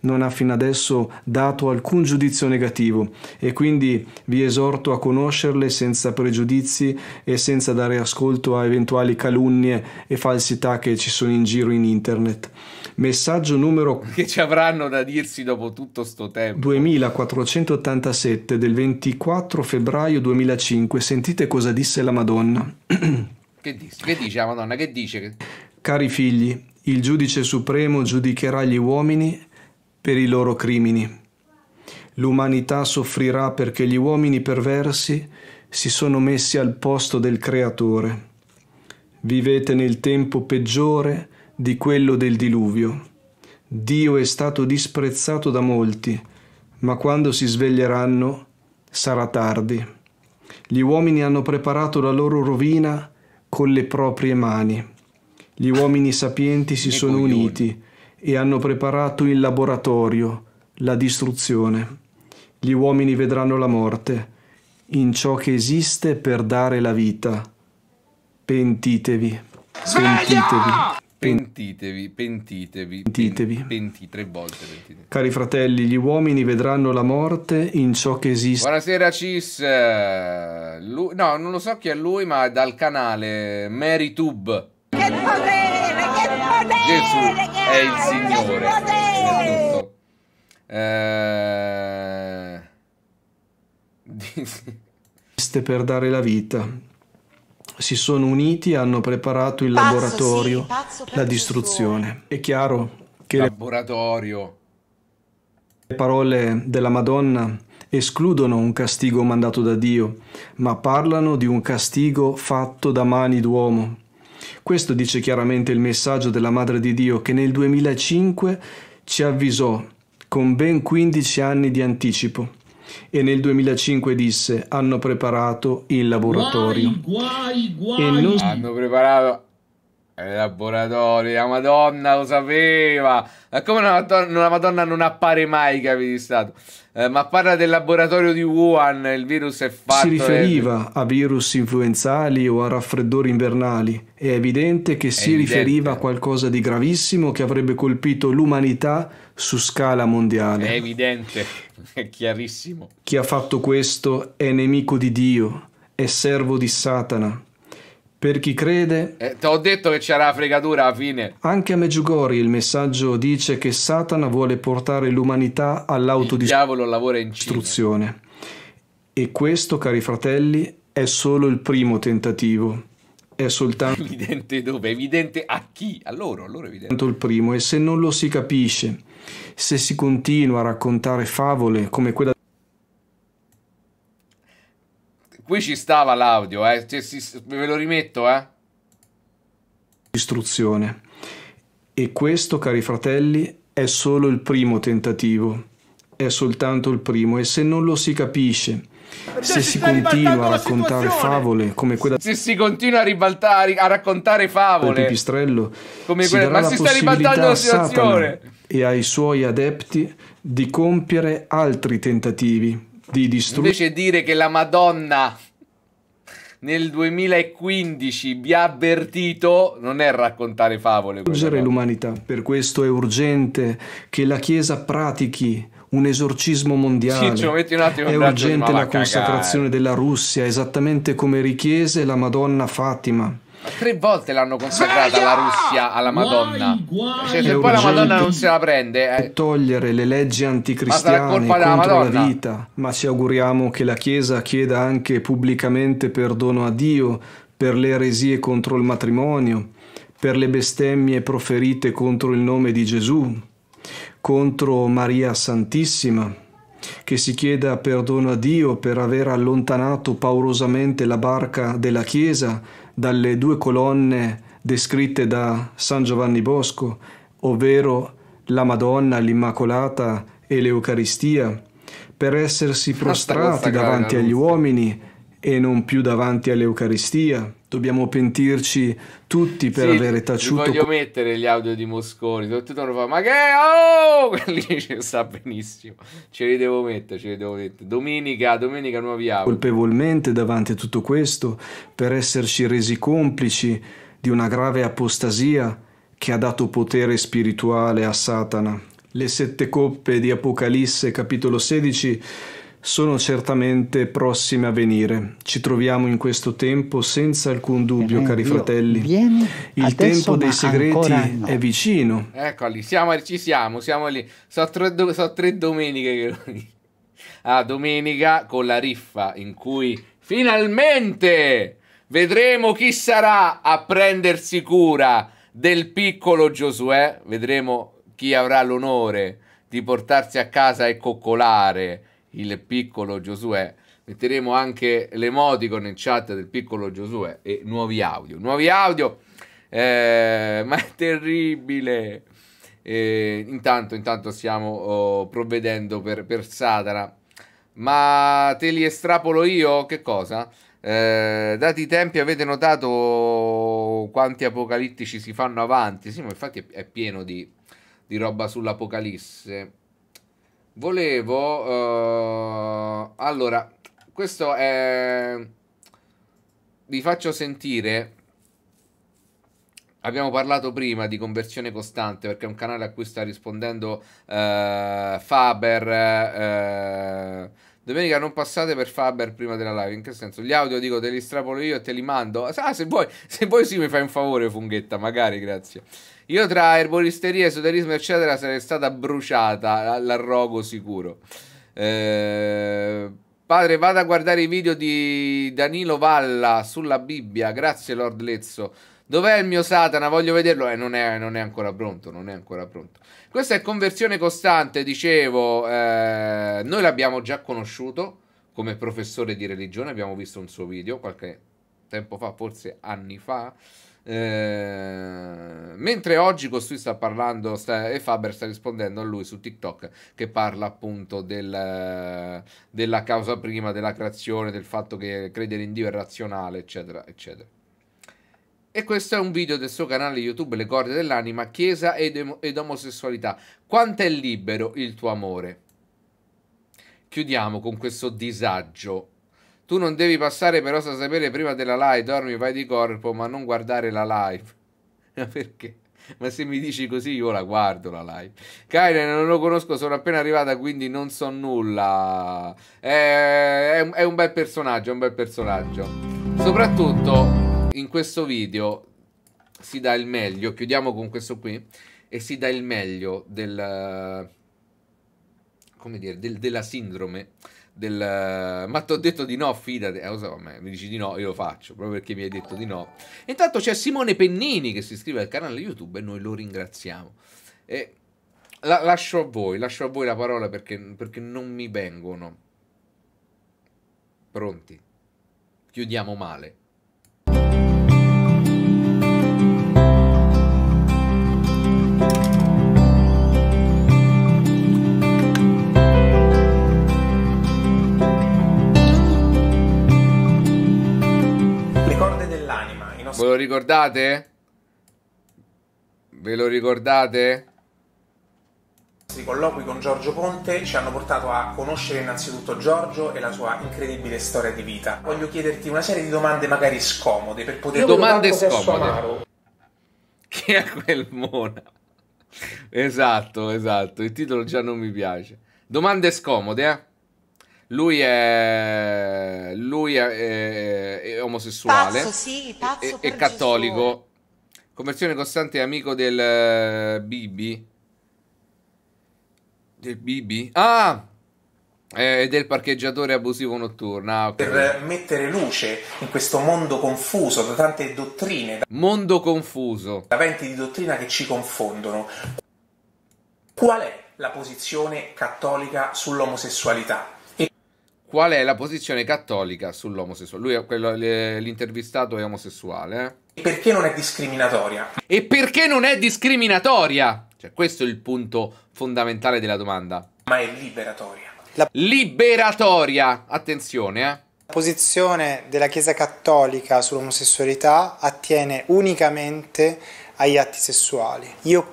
Non ha fino adesso dato alcun giudizio negativo e quindi vi esorto a conoscerle senza pregiudizi e senza dare ascolto a eventuali calunnie e falsità che ci sono in giro in internet. Messaggio numero... Che ci avranno da dirsi dopo tutto sto tempo? 2487 del 24 febbraio 2005. Sentite cosa disse la Madonna. che, dice? che dice la Madonna? Che dice? Cari figli, il giudice supremo giudicherà gli uomini per i loro crimini. L'umanità soffrirà perché gli uomini perversi si sono messi al posto del Creatore. Vivete nel tempo peggiore di quello del diluvio. Dio è stato disprezzato da molti, ma quando si sveglieranno sarà tardi. Gli uomini hanno preparato la loro rovina con le proprie mani. Gli uomini sapienti si sono uniti e hanno preparato in laboratorio la distruzione. Gli uomini vedranno la morte in ciò che esiste per dare la vita. Pentitevi, sentitevi. pentitevi. Pentitevi, pentitevi, pentitevi. Penti tre volte. Pentitevi. Cari fratelli, gli uomini vedranno la morte in ciò che esiste. Buonasera, Cis. Lui, no, non lo so chi è lui, ma è dal canale MaryTube. Che potere, che potere! Gesù che è il Signore. Che tutto. Eh... per dare la vita si sono uniti e hanno preparato il pazzo, laboratorio, sì, la distruzione. È chiaro che laboratorio. le parole della Madonna escludono un castigo mandato da Dio, ma parlano di un castigo fatto da mani d'uomo. Questo dice chiaramente il messaggio della Madre di Dio che nel 2005 ci avvisò con ben 15 anni di anticipo e nel 2005 disse hanno preparato il laboratorio. Guai, guai, guai. E non... Hanno preparato il laboratorio, la Madonna lo sapeva. Ma come una Madonna, una Madonna non appare mai, capi di Stato? Eh, ma parla del laboratorio di Wuhan, il virus è fatto... Si riferiva a virus influenzali o a raffreddori invernali. È evidente che si evidente. riferiva a qualcosa di gravissimo che avrebbe colpito l'umanità su scala mondiale. È evidente, è chiarissimo. Chi ha fatto questo è nemico di Dio, è servo di Satana, per chi crede... Eh, Ti ho detto che c'era la fregatura alla fine. Anche a Meggiugori il messaggio dice che Satana vuole portare l'umanità all'autodistruzione. E questo, cari fratelli, è solo il primo tentativo. È soltanto... Evidente dove? Evidente a chi? A loro, a loro evidente. Il primo e se non lo si capisce, se si continua a raccontare favole come quella... Qui ci stava l'audio, eh. Cioè, ve lo rimetto, eh. Istruzione. E questo, cari fratelli, è solo il primo tentativo. È soltanto il primo e se non lo si capisce, se si continua a raccontare favole come quella se si continua a ribaltare a raccontare favole pipistrello come quella ma si sta ribaltando la situazione e ai suoi adepti di compiere altri tentativi di distruggere. Invece dire che la Madonna nel 2015 vi ha avvertito non è raccontare favole. Usare l'umanità, per questo è urgente che la Chiesa pratichi un esorcismo mondiale. Sì, un attimo, è urgente la consacrazione cagare. della Russia, esattamente come richiese la Madonna Fatima. Tre volte l'hanno consacrata la Russia ah! alla Madonna. Guai, guai. Cioè, se poi la Madonna non se la prende, eh. togliere le leggi anticristiane contro la vita. Ma ci auguriamo che la Chiesa chieda anche pubblicamente perdono a Dio per le eresie contro il matrimonio, per le bestemmie proferite contro il nome di Gesù, contro Maria Santissima, che si chieda perdono a Dio per aver allontanato paurosamente la barca della Chiesa dalle due colonne descritte da San Giovanni Bosco, ovvero la Madonna, l'Immacolata e l'Eucaristia, per essersi prostrati davanti agli uomini e non più davanti all'Eucaristia. Dobbiamo pentirci tutti per sì, avere taciuto. Voglio mettere gli audio di Mosconi, soprattutto quando fa ma che oh! Lì ci sta benissimo. Ce li devo mettere, ce li devo mettere. Domenica, domenica nuovi audio. Colpevolmente davanti a tutto questo, per esserci resi complici di una grave apostasia che ha dato potere spirituale a Satana. Le sette coppe di Apocalisse, capitolo 16 sono certamente prossime a venire. Ci troviamo in questo tempo senza alcun dubbio, eh, cari fratelli. il tempo dei segreti no. è vicino. Eccoli, siamo, ci siamo, siamo lì. So tre, so tre domeniche che... Ah, domenica con la riffa in cui finalmente vedremo chi sarà a prendersi cura del piccolo Giosuè. Vedremo chi avrà l'onore di portarsi a casa e coccolare il piccolo Giosuè. Metteremo anche l'emoticon in chat del piccolo Giosuè e nuovi audio. Nuovi audio, eh, ma è terribile. Eh, intanto, intanto stiamo oh, provvedendo per, per Satana. Ma te li estrapolo io? Che cosa? Eh, dati i tempi, avete notato quanti apocalittici si fanno avanti? Sì, ma infatti è, pieno di, di roba sull'apocalisse. Volevo... Uh, allora, questo è... Vi faccio sentire... Abbiamo parlato prima di conversione costante perché è un canale a cui sta rispondendo eh, Faber. Eh, domenica non passate per Faber prima della live. In che senso? Gli audio dico te li strapolo io e te li mando. Ah, se vuoi, se vuoi sì mi fai un favore, Funghetta, magari, grazie. Io tra erboristeria, esoterismo, eccetera, sarei stata bruciata all'arrogo sicuro. Eh, padre, vada a guardare i video di Danilo Valla sulla Bibbia. Grazie, Lord Lezzo. Dov'è il mio Satana? Voglio vederlo. Eh, non è, non è ancora pronto, non è ancora pronto. Questa è conversione costante, dicevo. Eh, noi l'abbiamo già conosciuto come professore di religione, abbiamo visto un suo video qualche tempo fa, forse anni fa. Ehm, mentre oggi costui sta parlando sta, e Faber sta rispondendo a lui su TikTok che parla appunto del, della causa prima, della creazione, del fatto che credere in Dio è razionale, eccetera, eccetera. E questo è un video del suo canale YouTube Le corde dell'anima, Chiesa ed, om- ed omosessualità. Quanto è libero il tuo amore? Chiudiamo con questo disagio tu non devi passare però a sapere prima della live, dormi, vai di corpo, ma non guardare la live. Ma perché? Ma se mi dici così io la guardo la live. Kyren non lo conosco, sono appena arrivata, quindi non so nulla. È, è, un, è un bel personaggio, è un bel personaggio. Soprattutto in questo video si dà il meglio, chiudiamo con questo qui, e si dà il meglio del... come dire, del, della sindrome del... Eh, ma ti ho detto di no, fidati, eh, so, mi dici di no, io lo faccio, proprio perché mi hai detto di no. intanto c'è Simone Pennini che si iscrive al canale YouTube e noi lo ringraziamo. E la, lascio a voi, lascio a voi la parola perché, perché non mi vengono. Pronti? Chiudiamo male. Ve lo ricordate? Ve lo ricordate? I colloqui con Giorgio Ponte ci hanno portato a conoscere innanzitutto Giorgio e la sua incredibile storia di vita. Voglio chiederti una serie di domande magari scomode per poter... Domande scomode. Chi è quel mona? Esatto, esatto. Il titolo già non mi piace. Domande scomode, eh? Lui è, lui è, è, è omosessuale. Pazzo, sì, pazzo è, cattolico. Gesù. Conversione costante e amico del uh, Bibi. Del Bibi? Ah! E del parcheggiatore abusivo notturno. Ah, okay. Per eh, mettere luce in questo mondo confuso da tante dottrine. Da mondo confuso. Da venti di dottrina che ci confondono. Qual è la posizione cattolica sull'omosessualità? qual è la posizione cattolica sull'omosessualità. Lui, l'intervistato è omosessuale. Eh? Perché non è discriminatoria? E perché non è discriminatoria? Cioè, questo è il punto fondamentale della domanda. Ma è liberatoria. La... Liberatoria! Attenzione, eh. La posizione della Chiesa Cattolica sull'omosessualità attiene unicamente agli atti sessuali. Io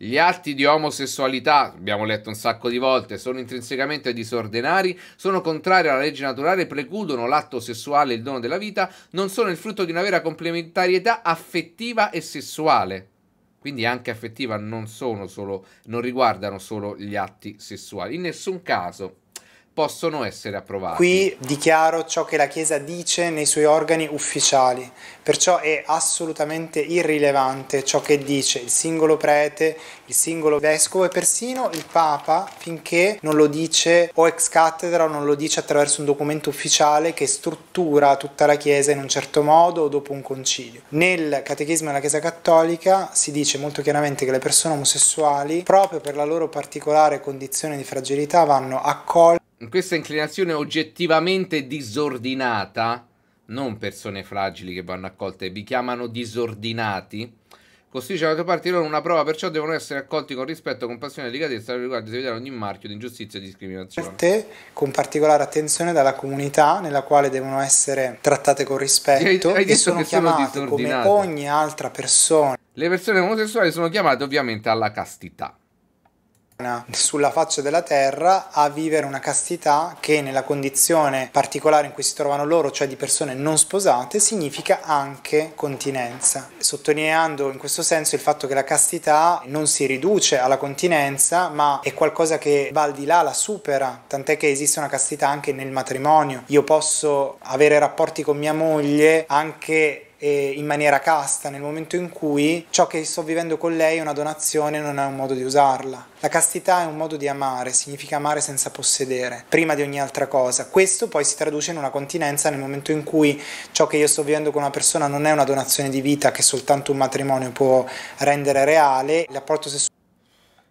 gli atti di omosessualità, abbiamo letto un sacco di volte, sono intrinsecamente disordinari, sono contrari alla legge naturale, precludono l'atto sessuale e il dono della vita, non sono il frutto di una vera complementarietà affettiva e sessuale. Quindi anche affettiva non, solo, non riguardano solo gli atti sessuali, in nessun caso possono essere approvati. Qui dichiaro ciò che la Chiesa dice nei suoi organi ufficiali, perciò è assolutamente irrilevante ciò che dice il singolo prete, il singolo vescovo e persino il Papa finché non lo dice o ex cattedra o non lo dice attraverso un documento ufficiale che struttura tutta la Chiesa in un certo modo o dopo un concilio. Nel Catechismo della Chiesa Cattolica si dice molto chiaramente che le persone omosessuali, proprio per la loro particolare condizione di fragilità, vanno accolte questa inclinazione oggettivamente disordinata, non persone fragili che vanno accolte, vi chiamano disordinati, costituisce da parte di loro una prova, perciò devono essere accolti con rispetto, compassione e delicatezza riguardo evitare ogni marchio di ingiustizia e discriminazione. Te, con particolare attenzione dalla comunità nella quale devono essere trattate con rispetto hai, hai e sono chiamate sono come ogni altra persona. Le persone omosessuali sono chiamate ovviamente alla castità sulla faccia della terra a vivere una castità che nella condizione particolare in cui si trovano loro, cioè di persone non sposate, significa anche continenza, sottolineando in questo senso il fatto che la castità non si riduce alla continenza, ma è qualcosa che va al di là, la supera, tant'è che esiste una castità anche nel matrimonio. Io posso avere rapporti con mia moglie anche in maniera casta nel momento in cui ciò che sto vivendo con lei è una donazione non è un modo di usarla. La castità è un modo di amare, significa amare senza possedere, prima di ogni altra cosa. Questo poi si traduce in una continenza nel momento in cui ciò che io sto vivendo con una persona non è una donazione di vita che soltanto un matrimonio può rendere reale, l'apporto rapporto sessuale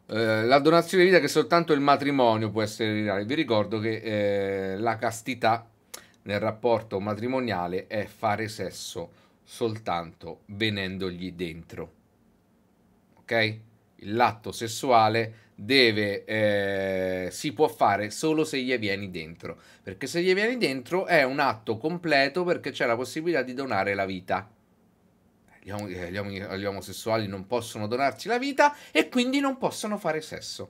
eh, la donazione di vita che soltanto il matrimonio può essere reale. Vi ricordo che eh, la castità nel rapporto matrimoniale è fare sesso soltanto venendogli dentro. Ok? Il l'atto sessuale deve, eh, si può fare solo se gli vieni dentro, perché se gli vieni dentro è un atto completo perché c'è la possibilità di donare la vita. Gli, om- eh, gli, om- gli omosessuali non possono donarsi la vita e quindi non possono fare sesso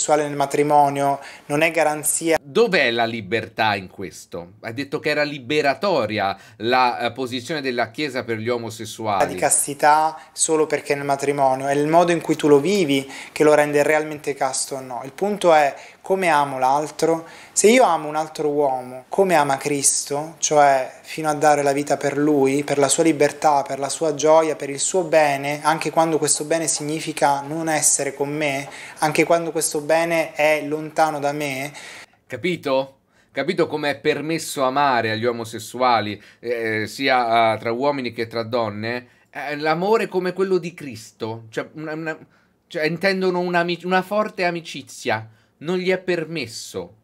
sessuale nel matrimonio, non è garanzia. Dov'è la libertà in questo? Hai detto che era liberatoria la eh, posizione della Chiesa per gli omosessuali. Di castità solo perché nel matrimonio, è il modo in cui tu lo vivi che lo rende realmente casto o no. Il punto è come amo l'altro, se io amo un altro uomo come ama Cristo, cioè fino a dare la vita per lui, per la sua libertà, per la sua gioia, per il suo bene, anche quando questo bene significa non essere con me, anche quando questo bene è lontano da me. Capito? Capito come è permesso amare agli omosessuali, eh, sia eh, tra uomini che tra donne? Eh, l'amore come quello di Cristo, cioè, una, una, cioè intendono una, una forte amicizia non gli è permesso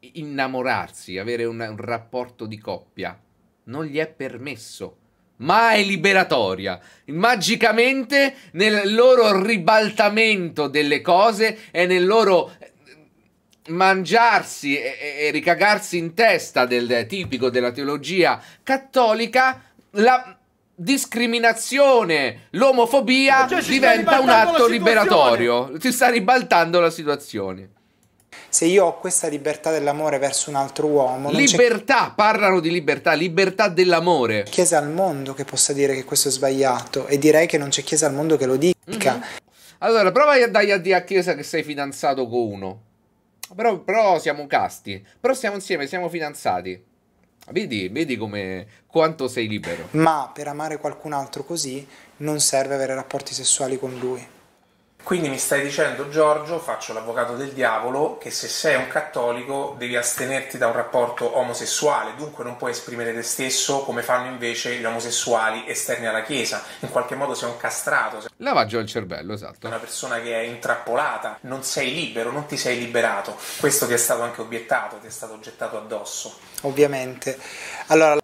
innamorarsi, avere un, un rapporto di coppia. Non gli è permesso ma è liberatoria. Magicamente nel loro ribaltamento delle cose e nel loro eh, mangiarsi e, e ricagarsi in testa del tipico della teologia cattolica, la, discriminazione, l'omofobia eh, cioè, diventa un atto liberatorio. Ti sta ribaltando la situazione. Se io ho questa libertà dell'amore verso un altro uomo. Libertà, parlano di libertà, libertà dell'amore. Chiesa al mondo che possa dire che questo è sbagliato e direi che non c'è chiesa al mondo che lo dica. Mm -hmm. Allora, prova a dargli a dire a chiesa che sei fidanzato con uno. Però, però siamo casti. Però siamo insieme, siamo fidanzati. Vedi, vedi come quanto sei libero. Ma per amare qualcun altro così non serve avere rapporti sessuali con lui. Quindi mi stai dicendo, Giorgio, faccio l'avvocato del diavolo, che se sei un cattolico devi astenerti da un rapporto omosessuale, dunque non puoi esprimere te stesso come fanno invece gli omosessuali esterni alla Chiesa. In qualche modo sei un castrato. Lavaggio al cervello, esatto. Una persona che è intrappolata, non sei libero, non ti sei liberato. Questo ti è stato anche obiettato, ti è stato gettato addosso ovviamente. Allora,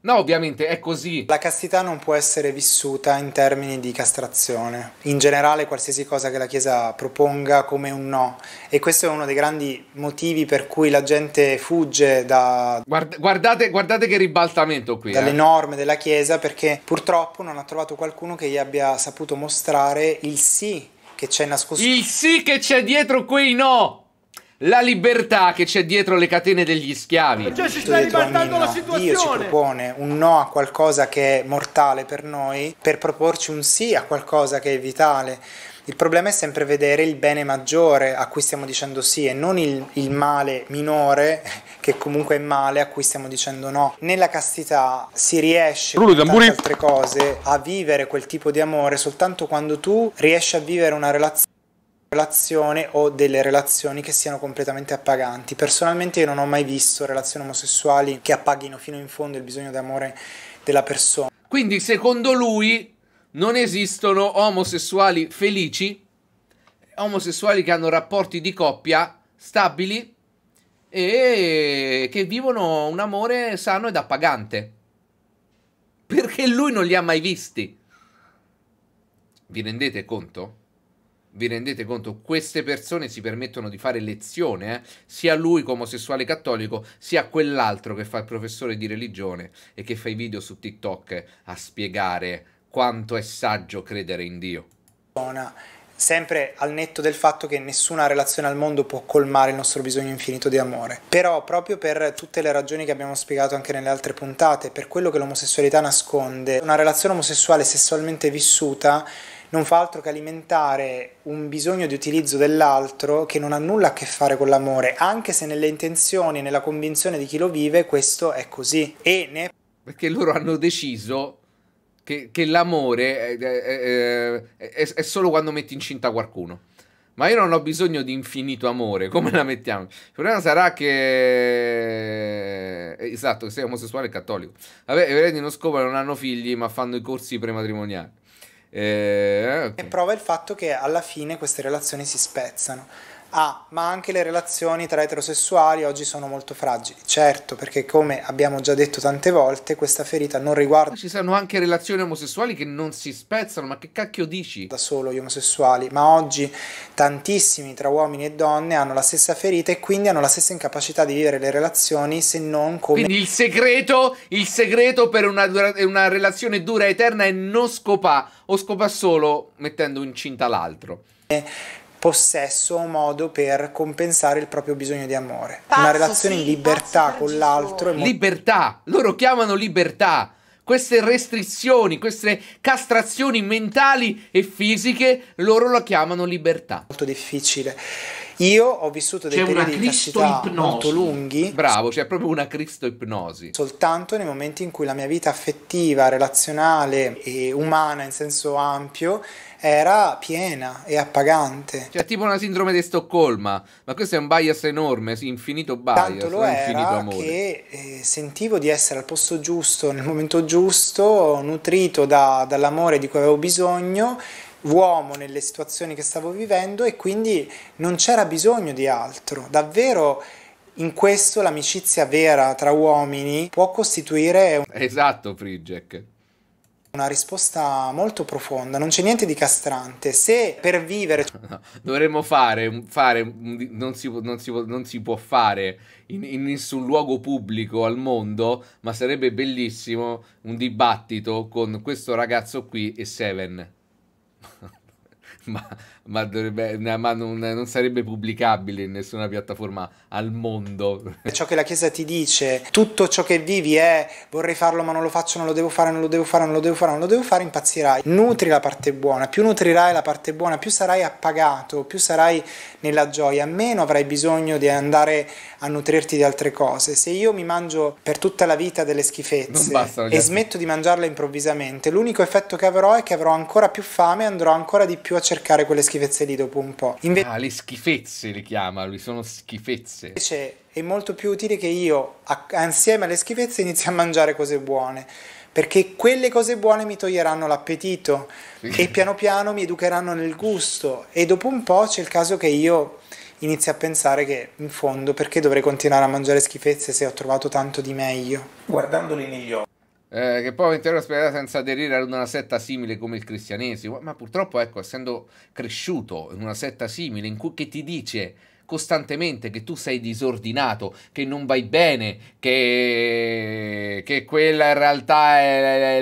No, ovviamente è così. La castità non può essere vissuta in termini di castrazione. In generale, qualsiasi cosa che la Chiesa proponga come un no. E questo è uno dei grandi motivi per cui la gente fugge da. Guardate, guardate che ribaltamento qui. Dalle eh. norme della Chiesa, perché purtroppo non ha trovato qualcuno che gli abbia saputo mostrare il sì che c'è nascosto. Il sì che c'è dietro quei no! la libertà che c'è dietro le catene degli schiavi. Cioè ci sta ribaltando la situazione. Dio ci propone un no a qualcosa che è mortale per noi per proporci un sì a qualcosa che è vitale. Il problema è sempre vedere il bene maggiore a cui stiamo dicendo sì e non il, il, male minore, che comunque è male, a cui stiamo dicendo no. Nella castità si riesce, Rullo, con tante altre cose, a vivere quel tipo di amore soltanto quando tu riesci a vivere una relazione relazione o delle relazioni che siano completamente appaganti. Personalmente io non ho mai visto relazioni omosessuali che appaghino fino in fondo il bisogno d'amore della persona. Quindi secondo lui non esistono omosessuali felici, omosessuali che hanno rapporti di coppia stabili e che vivono un amore sano ed appagante. Perché lui non li ha mai visti. Vi rendete conto? vi rendete conto, queste persone si permettono di fare lezione, eh? sia lui come omosessuale cattolico, sia quell'altro che fa il professore di religione e che fa i video su TikTok a spiegare quanto è saggio credere in Dio. Sempre al netto del fatto che nessuna relazione al mondo può colmare il nostro bisogno infinito di amore. Però, proprio per tutte le ragioni che abbiamo spiegato anche nelle altre puntate, per quello che l'omosessualità nasconde, una relazione omosessuale sessualmente vissuta non fa altro che alimentare un bisogno di utilizzo dell'altro che non ha nulla a che fare con l'amore, anche se nelle intenzioni e nella convinzione di chi lo vive questo è così. E ne... Perché loro hanno deciso che, che l'amore è, eh, è, eh, eh, è, è solo quando metti incinta qualcuno ma io non ho bisogno di infinito amore, come la mettiamo? Il problema sarà che... Esatto, sei omosessuale e cattolico. Vabbè, i veredi non scoprono, non hanno figli, ma fanno i corsi prematrimoniali. Eh, okay. E prova il fatto che alla fine queste relazioni si spezzano. Ah, ma anche le relazioni tra eterosessuali oggi sono molto fragili. Certo, perché come abbiamo già detto tante volte, questa ferita non riguarda... Ci sono anche relazioni omosessuali che non si spezzano, ma che cacchio dici? Da solo gli omosessuali, ma oggi tantissimi tra uomini e donne hanno la stessa ferita e quindi hanno la stessa incapacità di vivere le relazioni se non come... Quindi il segreto, il segreto per una, dura... una relazione dura e eterna è non scopà, o scopà solo mettendo incinta l'altro. Eh possesso o modo per compensare il proprio bisogno di amore. Pazzo, Una relazione sì, in libertà pazzo, con l'altro. Libertà, loro chiamano libertà. Queste restrizioni, queste castrazioni mentali e fisiche, loro la chiamano libertà. Molto difficile. Io ho vissuto dei C'è periodi di castità molto lunghi. Bravo, c'è proprio una cristoipnosi. Soltanto nei momenti in cui la mia vita affettiva, relazionale e umana in senso ampio era piena e appagante. Cioè, tipo una sindrome di Stoccolma, ma questo è un bias enorme, sì, infinito bias, Tanto lo eh, infinito era amore. che eh, sentivo di essere al posto giusto, nel momento giusto, nutrito da, dall'amore di cui avevo bisogno uomo nelle situazioni che stavo vivendo e quindi non c'era bisogno di altro. Davvero in questo l'amicizia vera tra uomini può costituire... Esatto, Friggek una risposta molto profonda, non c'è niente di castrante. Se per vivere no, dovremmo fare, fare non, si, non, si, non, si, può fare in, in, nessun luogo pubblico al mondo, ma sarebbe bellissimo un dibattito con questo ragazzo qui e Seven. 妈。ma, dovrebbe, ma non, non, sarebbe pubblicabile in nessuna piattaforma al mondo. Ciò che la Chiesa ti dice, tutto ciò che vivi è vorrei farlo ma non lo faccio, non lo devo fare, non lo devo fare, non lo devo fare, non lo devo fare, impazzirai. Nutri la parte buona, più nutrirai la parte buona, più sarai appagato, più sarai nella gioia, meno avrai bisogno di andare a nutrirti di altre cose. Se io mi mangio per tutta la vita delle schifezze basta, e smetto di mangiarle improvvisamente, l'unico effetto che avrò è che avrò ancora più fame e andrò ancora di più a cercare quelle schifezze schifezze lì dopo un po'. Inve- ah, le schifezze le chiama, lui sono schifezze. Invece è molto più utile che io, a- insieme alle schifezze, inizi a mangiare cose buone perché quelle cose buone mi toglieranno l'appetito e piano piano mi educheranno nel gusto e dopo un po' c'è il caso che io inizi a pensare che in fondo perché dovrei continuare a mangiare schifezze se ho trovato tanto di meglio. Guardandoli negli occhi eh, che poi intero ospedale senza aderire ad una setta simile come il cristianesimo, ma purtroppo ecco, essendo cresciuto in una setta simile in cui, che ti dice costantemente che tu sei disordinato, che non vai bene, che, che quella in realtà è,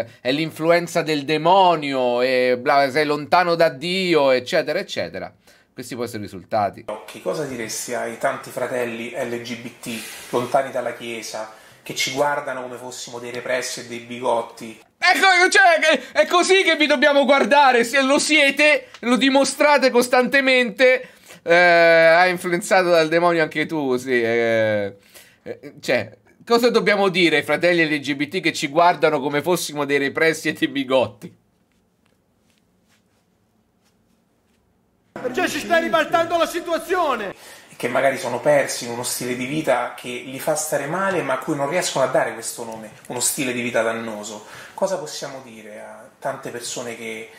è, è l'influenza del demonio, e bla, sei lontano da Dio, eccetera, eccetera. Questi poi sono i risultati. Che cosa diresti ai tanti fratelli LGBT lontani dalla Chiesa? che ci guardano come fossimo dei repressi e dei bigotti. Ecco, cioè, è così che vi dobbiamo guardare, se lo siete, lo dimostrate costantemente. Eh, hai influenzato dal demonio anche tu, sì. Eh, eh cioè, cosa dobbiamo dire ai fratelli LGBT che ci guardano come fossimo dei repressi e dei bigotti? Cioè, ci sta ribaltando la situazione! che magari sono persi in uno stile di vita che li fa stare male ma a cui non riescono a dare questo nome, uno stile di vita dannoso. Cosa possiamo dire a tante persone che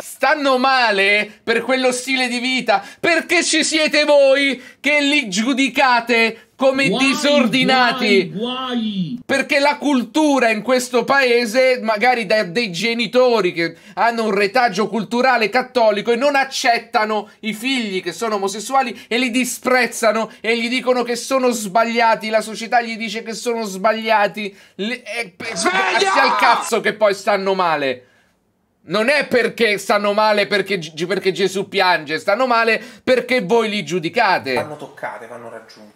Stanno male per quello stile di vita perché ci siete voi che li giudicate come guai, disordinati. Guai, guai. Perché la cultura in questo paese, magari da dei genitori che hanno un retaggio culturale cattolico e non accettano i figli che sono omosessuali e li disprezzano e gli dicono che sono sbagliati, la società gli dice che sono sbagliati. Le, e, Sveglia! al cazzo che poi stanno male. Non è perché stanno male perché, perché, Gesù piange, stanno male perché voi li giudicate. Vanno toccate, vanno raggiunte.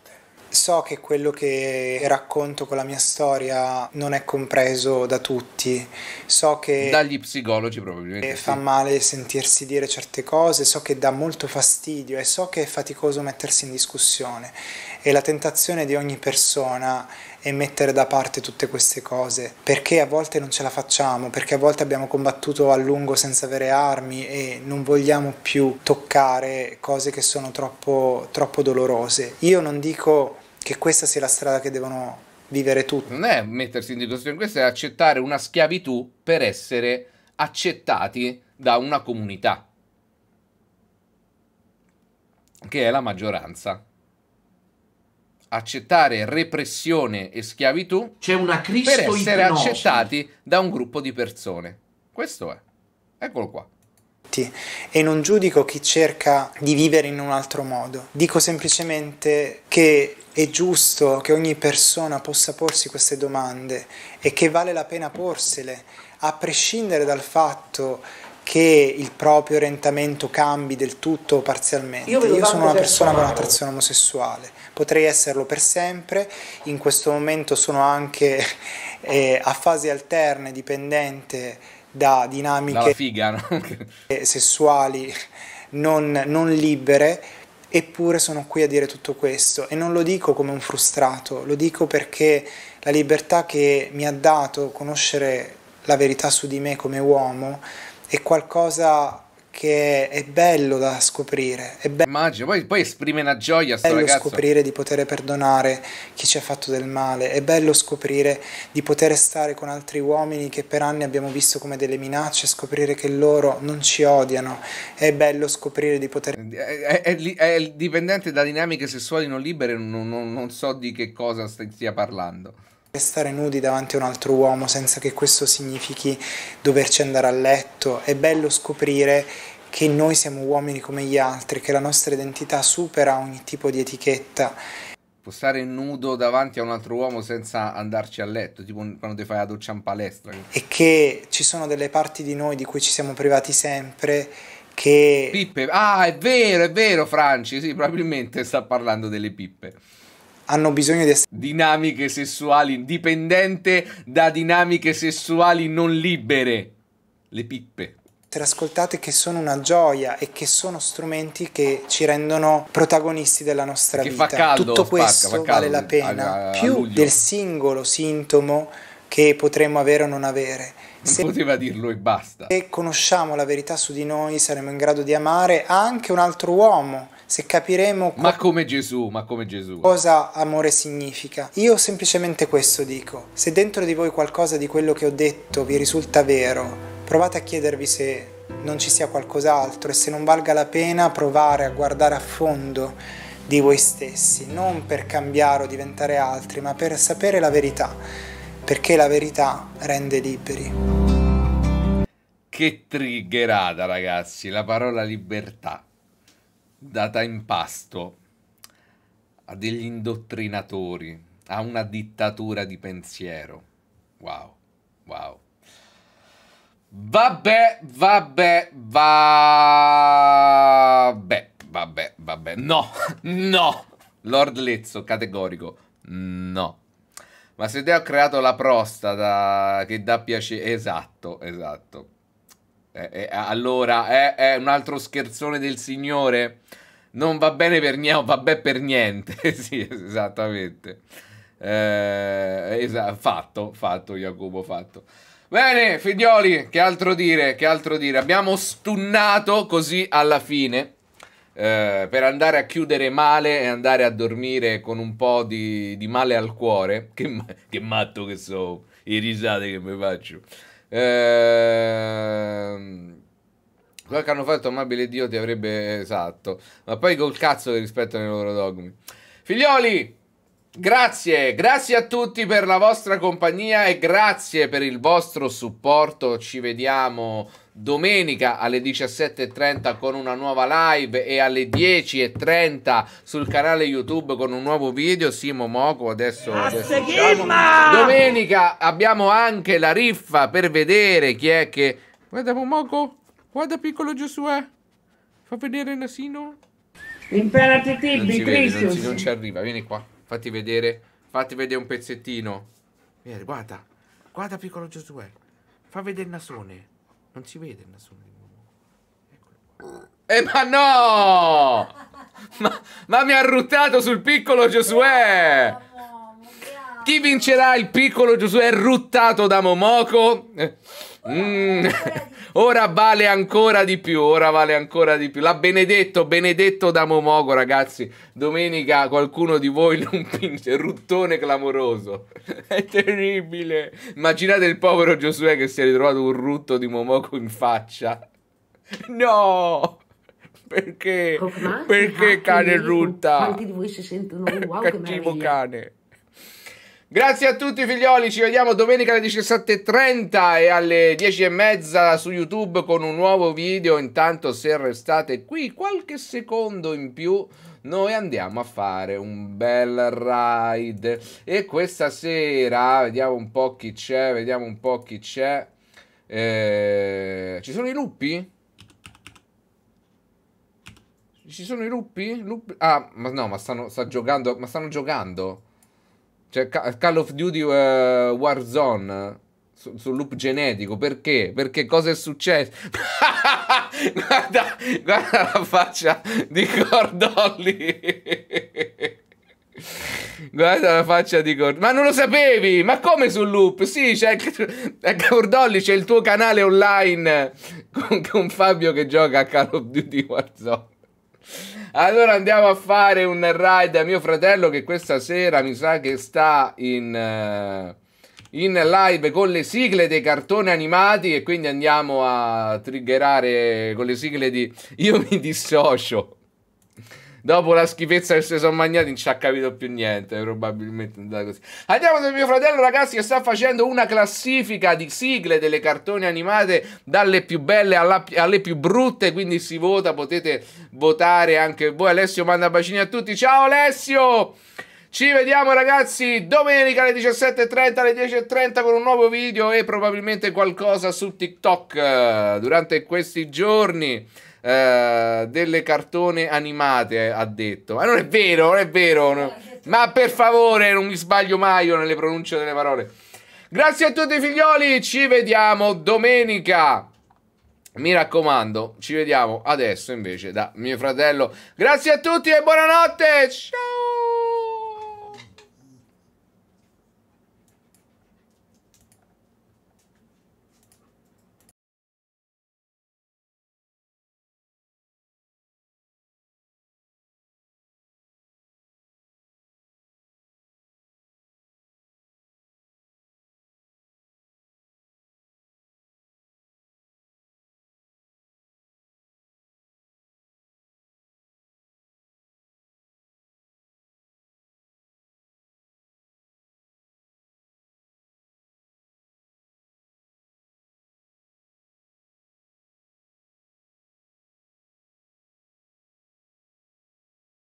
So che quello che racconto con la mia storia non è compreso da tutti, so che... Dagli psicologi probabilmente. Fa sì. male sentirsi dire certe cose, so che dà molto fastidio e so che è faticoso mettersi in discussione e la tentazione di ogni persona e mettere da parte tutte queste cose, perché a volte non ce la facciamo, perché a volte abbiamo combattuto a lungo senza avere armi e non vogliamo più toccare cose che sono troppo, troppo dolorose. Io non dico che questa sia la strada che devono vivere tutti. Non è mettersi in discussione, questo è accettare una schiavitù per essere accettati da una comunità, che è la maggioranza accettare repressione e schiavitù c'è una Cristo per essere accettati da un gruppo di persone. Questo è. Eccolo qua. E non giudico chi cerca di vivere in un altro modo. Dico semplicemente che è giusto che ogni persona possa porsi queste domande e che vale la pena porsele, a prescindere dal fatto che il proprio orientamento cambi del tutto o parzialmente. Io, Io sono una persona con attrazione omosessuale, potrei esserlo per sempre, in questo momento sono anche eh, a fasi alterne dipendente da dinamiche figa, no? Eh, sessuali non, non libere, eppure sono qui a dire tutto questo e non lo dico come un frustrato, lo dico perché la libertà che mi ha dato conoscere la verità su di me come uomo è qualcosa che è bello da scoprire. È be- Immagino, poi, poi, esprime una gioia. È bello ragazzo. scoprire di poter perdonare chi ci ha fatto del male, è bello scoprire di poter stare con altri uomini che per anni abbiamo visto come delle minacce, scoprire che loro non ci odiano, è bello scoprire di poter... È, è, è dipendente da dinamiche sessuali non libere, non, non, non so di che cosa stia parlando. Stare nudi davanti a un altro uomo senza che questo significhi doverci andare a letto, è bello scoprire che noi siamo uomini come gli altri, che la nostra identità supera ogni tipo di etichetta. Può stare nudo davanti a un altro uomo senza andarci a letto, tipo quando ti fai la doccia in palestra. E che ci sono delle parti di noi di cui ci siamo privati sempre che... Pippe, ah è vero, è vero Franci, sì, probabilmente sta parlando delle pippe hanno bisogno di essere dinamiche sessuali dipendente da dinamiche sessuali non libere le pippe essere ascoltate che sono una gioia e che sono strumenti che ci rendono protagonisti della nostra che vita. Caldo, Tutto questo spacca, vale la pena a, a, più a del singolo sintomo che potremmo avere o non avere. Non se poteva dirlo e basta. Se conosciamo la verità su di noi saremo in grado di amare anche un altro uomo se capiremo... Ma come Gesù, ma come Gesù. Cosa amore significa. Io semplicemente questo dico. Se dentro di voi qualcosa di quello che ho detto vi risulta vero, provate a chiedervi se non ci sia qualcos'altro e se non valga la pena provare a guardare a fondo di voi stessi, non per cambiare o diventare altri, ma per sapere la verità, perché la verità rende liberi. Che triggerata ragazzi, la parola libertà data in pasto a degli indottrinatori, a una dittatura di pensiero. Wow, wow. Vabbè, vabbè, vabbè, vabbè, vabbè. No, no. Lord Lezzo, categorico. No. Ma se te ho creato la prostata che dà piacere... Esatto, esatto. Eh, eh, allora, è eh, eh, un altro scherzone del signore. Non va bene per niente, vabbè per niente. sì, esattamente. Eh, esa- fatto, fatto Jacopo, fatto. Bene, figlioli, che altro dire, che altro dire. Abbiamo stunnato così alla fine. Eh, per andare a chiudere male e andare a dormire con un po' di, di male al cuore. Che, che matto che so, i risate che mi faccio. Ehm... Quello che hanno fatto amabile Dio ti avrebbe esatto. Ma poi col cazzo che rispettano i loro dogmi. Figlioli, grazie, grazie a tutti per la vostra compagnia e grazie per il vostro supporto. Ci vediamo domenica alle 17.30 con una nuova live e alle 10.30 sul canale YouTube con un nuovo video. Simo Moco adesso. adesso domenica abbiamo anche la riffa per vedere chi è che. Guarda Moco, guarda piccolo Giosuè. Fa vedere il nasino. Imperati tibi, Cristo. Non, non ci arriva, vieni qua. Fatti vedere, fatti vedere un pezzettino. Vieni, guarda, guarda piccolo Giosuè. Fa vedere il nasone. Non si vede nessuno di voi. Eh ma no! ma, ma, mi ha ruttato sul piccolo Giosuè! Chi vincerà il piccolo Giosuè ruttato da Momoko? Eh. Mm. Ora vale ancora di più, ora vale ancora di più. La benedetto, benedetto da Momogo, ragazzi. Domenica qualcuno di voi non pinge, ruttone clamoroso. È terribile. Immaginate il povero Giosuè che si è ritrovato un rutto di Momogo in faccia. No! Perché? Perché cane rutta? Quanti di voi si sentono wow, Cattivo cane. Grazie a tutti figlioli, ci vediamo domenica alle 17.30 e alle 10.30 su YouTube con un nuovo video. Intanto se restate qui qualche secondo in più noi andiamo a fare un bel ride. E questa sera, vediamo un po' chi c'è, vediamo un po' chi c'è. Eh, ci sono i lupi? Ci sono i lupi? lupi? Ah, ma no, ma stanno, sta giocando, ma stanno giocando. Cioè, Call of Duty uh, Warzone sul su loop genetico perché? Perché cosa è successo? guarda, guarda la faccia di Cordolli. guarda la faccia di Cordolli. Ma non lo sapevi? Ma come sul loop? Sì, c'è a Cordolli c'è il tuo canale online con, con Fabio che gioca a Call of Duty Warzone. Allora andiamo a fare un ride a mio fratello che questa sera mi sa che sta in, eh, in live con le sigle dei cartoni animati e quindi andiamo a triggerare con le sigle di Io mi dissocio. Dopo la schifezza che si sono mangiati, non ci ha capito più niente. Probabilmente andrà così. Andiamo da mio fratello, ragazzi, che sta facendo una classifica di sigle delle cartoni animate dalle più belle alla, alle più brutte. Quindi si vota, potete votare anche voi. Alessio manda bacini a tutti. Ciao Alessio! Ci vediamo ragazzi domenica alle 17.30, alle 10.30 con un nuovo video e probabilmente qualcosa su TikTok eh, durante questi giorni. Eh, delle cartone animate, ha detto. Ma non è vero, non è vero. No. Ma per favore, non mi sbaglio mai io nelle pronunce delle parole. Grazie a tutti figlioli, ci vediamo domenica. Mi raccomando, ci vediamo adesso invece da mio fratello. Grazie a tutti e buonanotte. Ciao.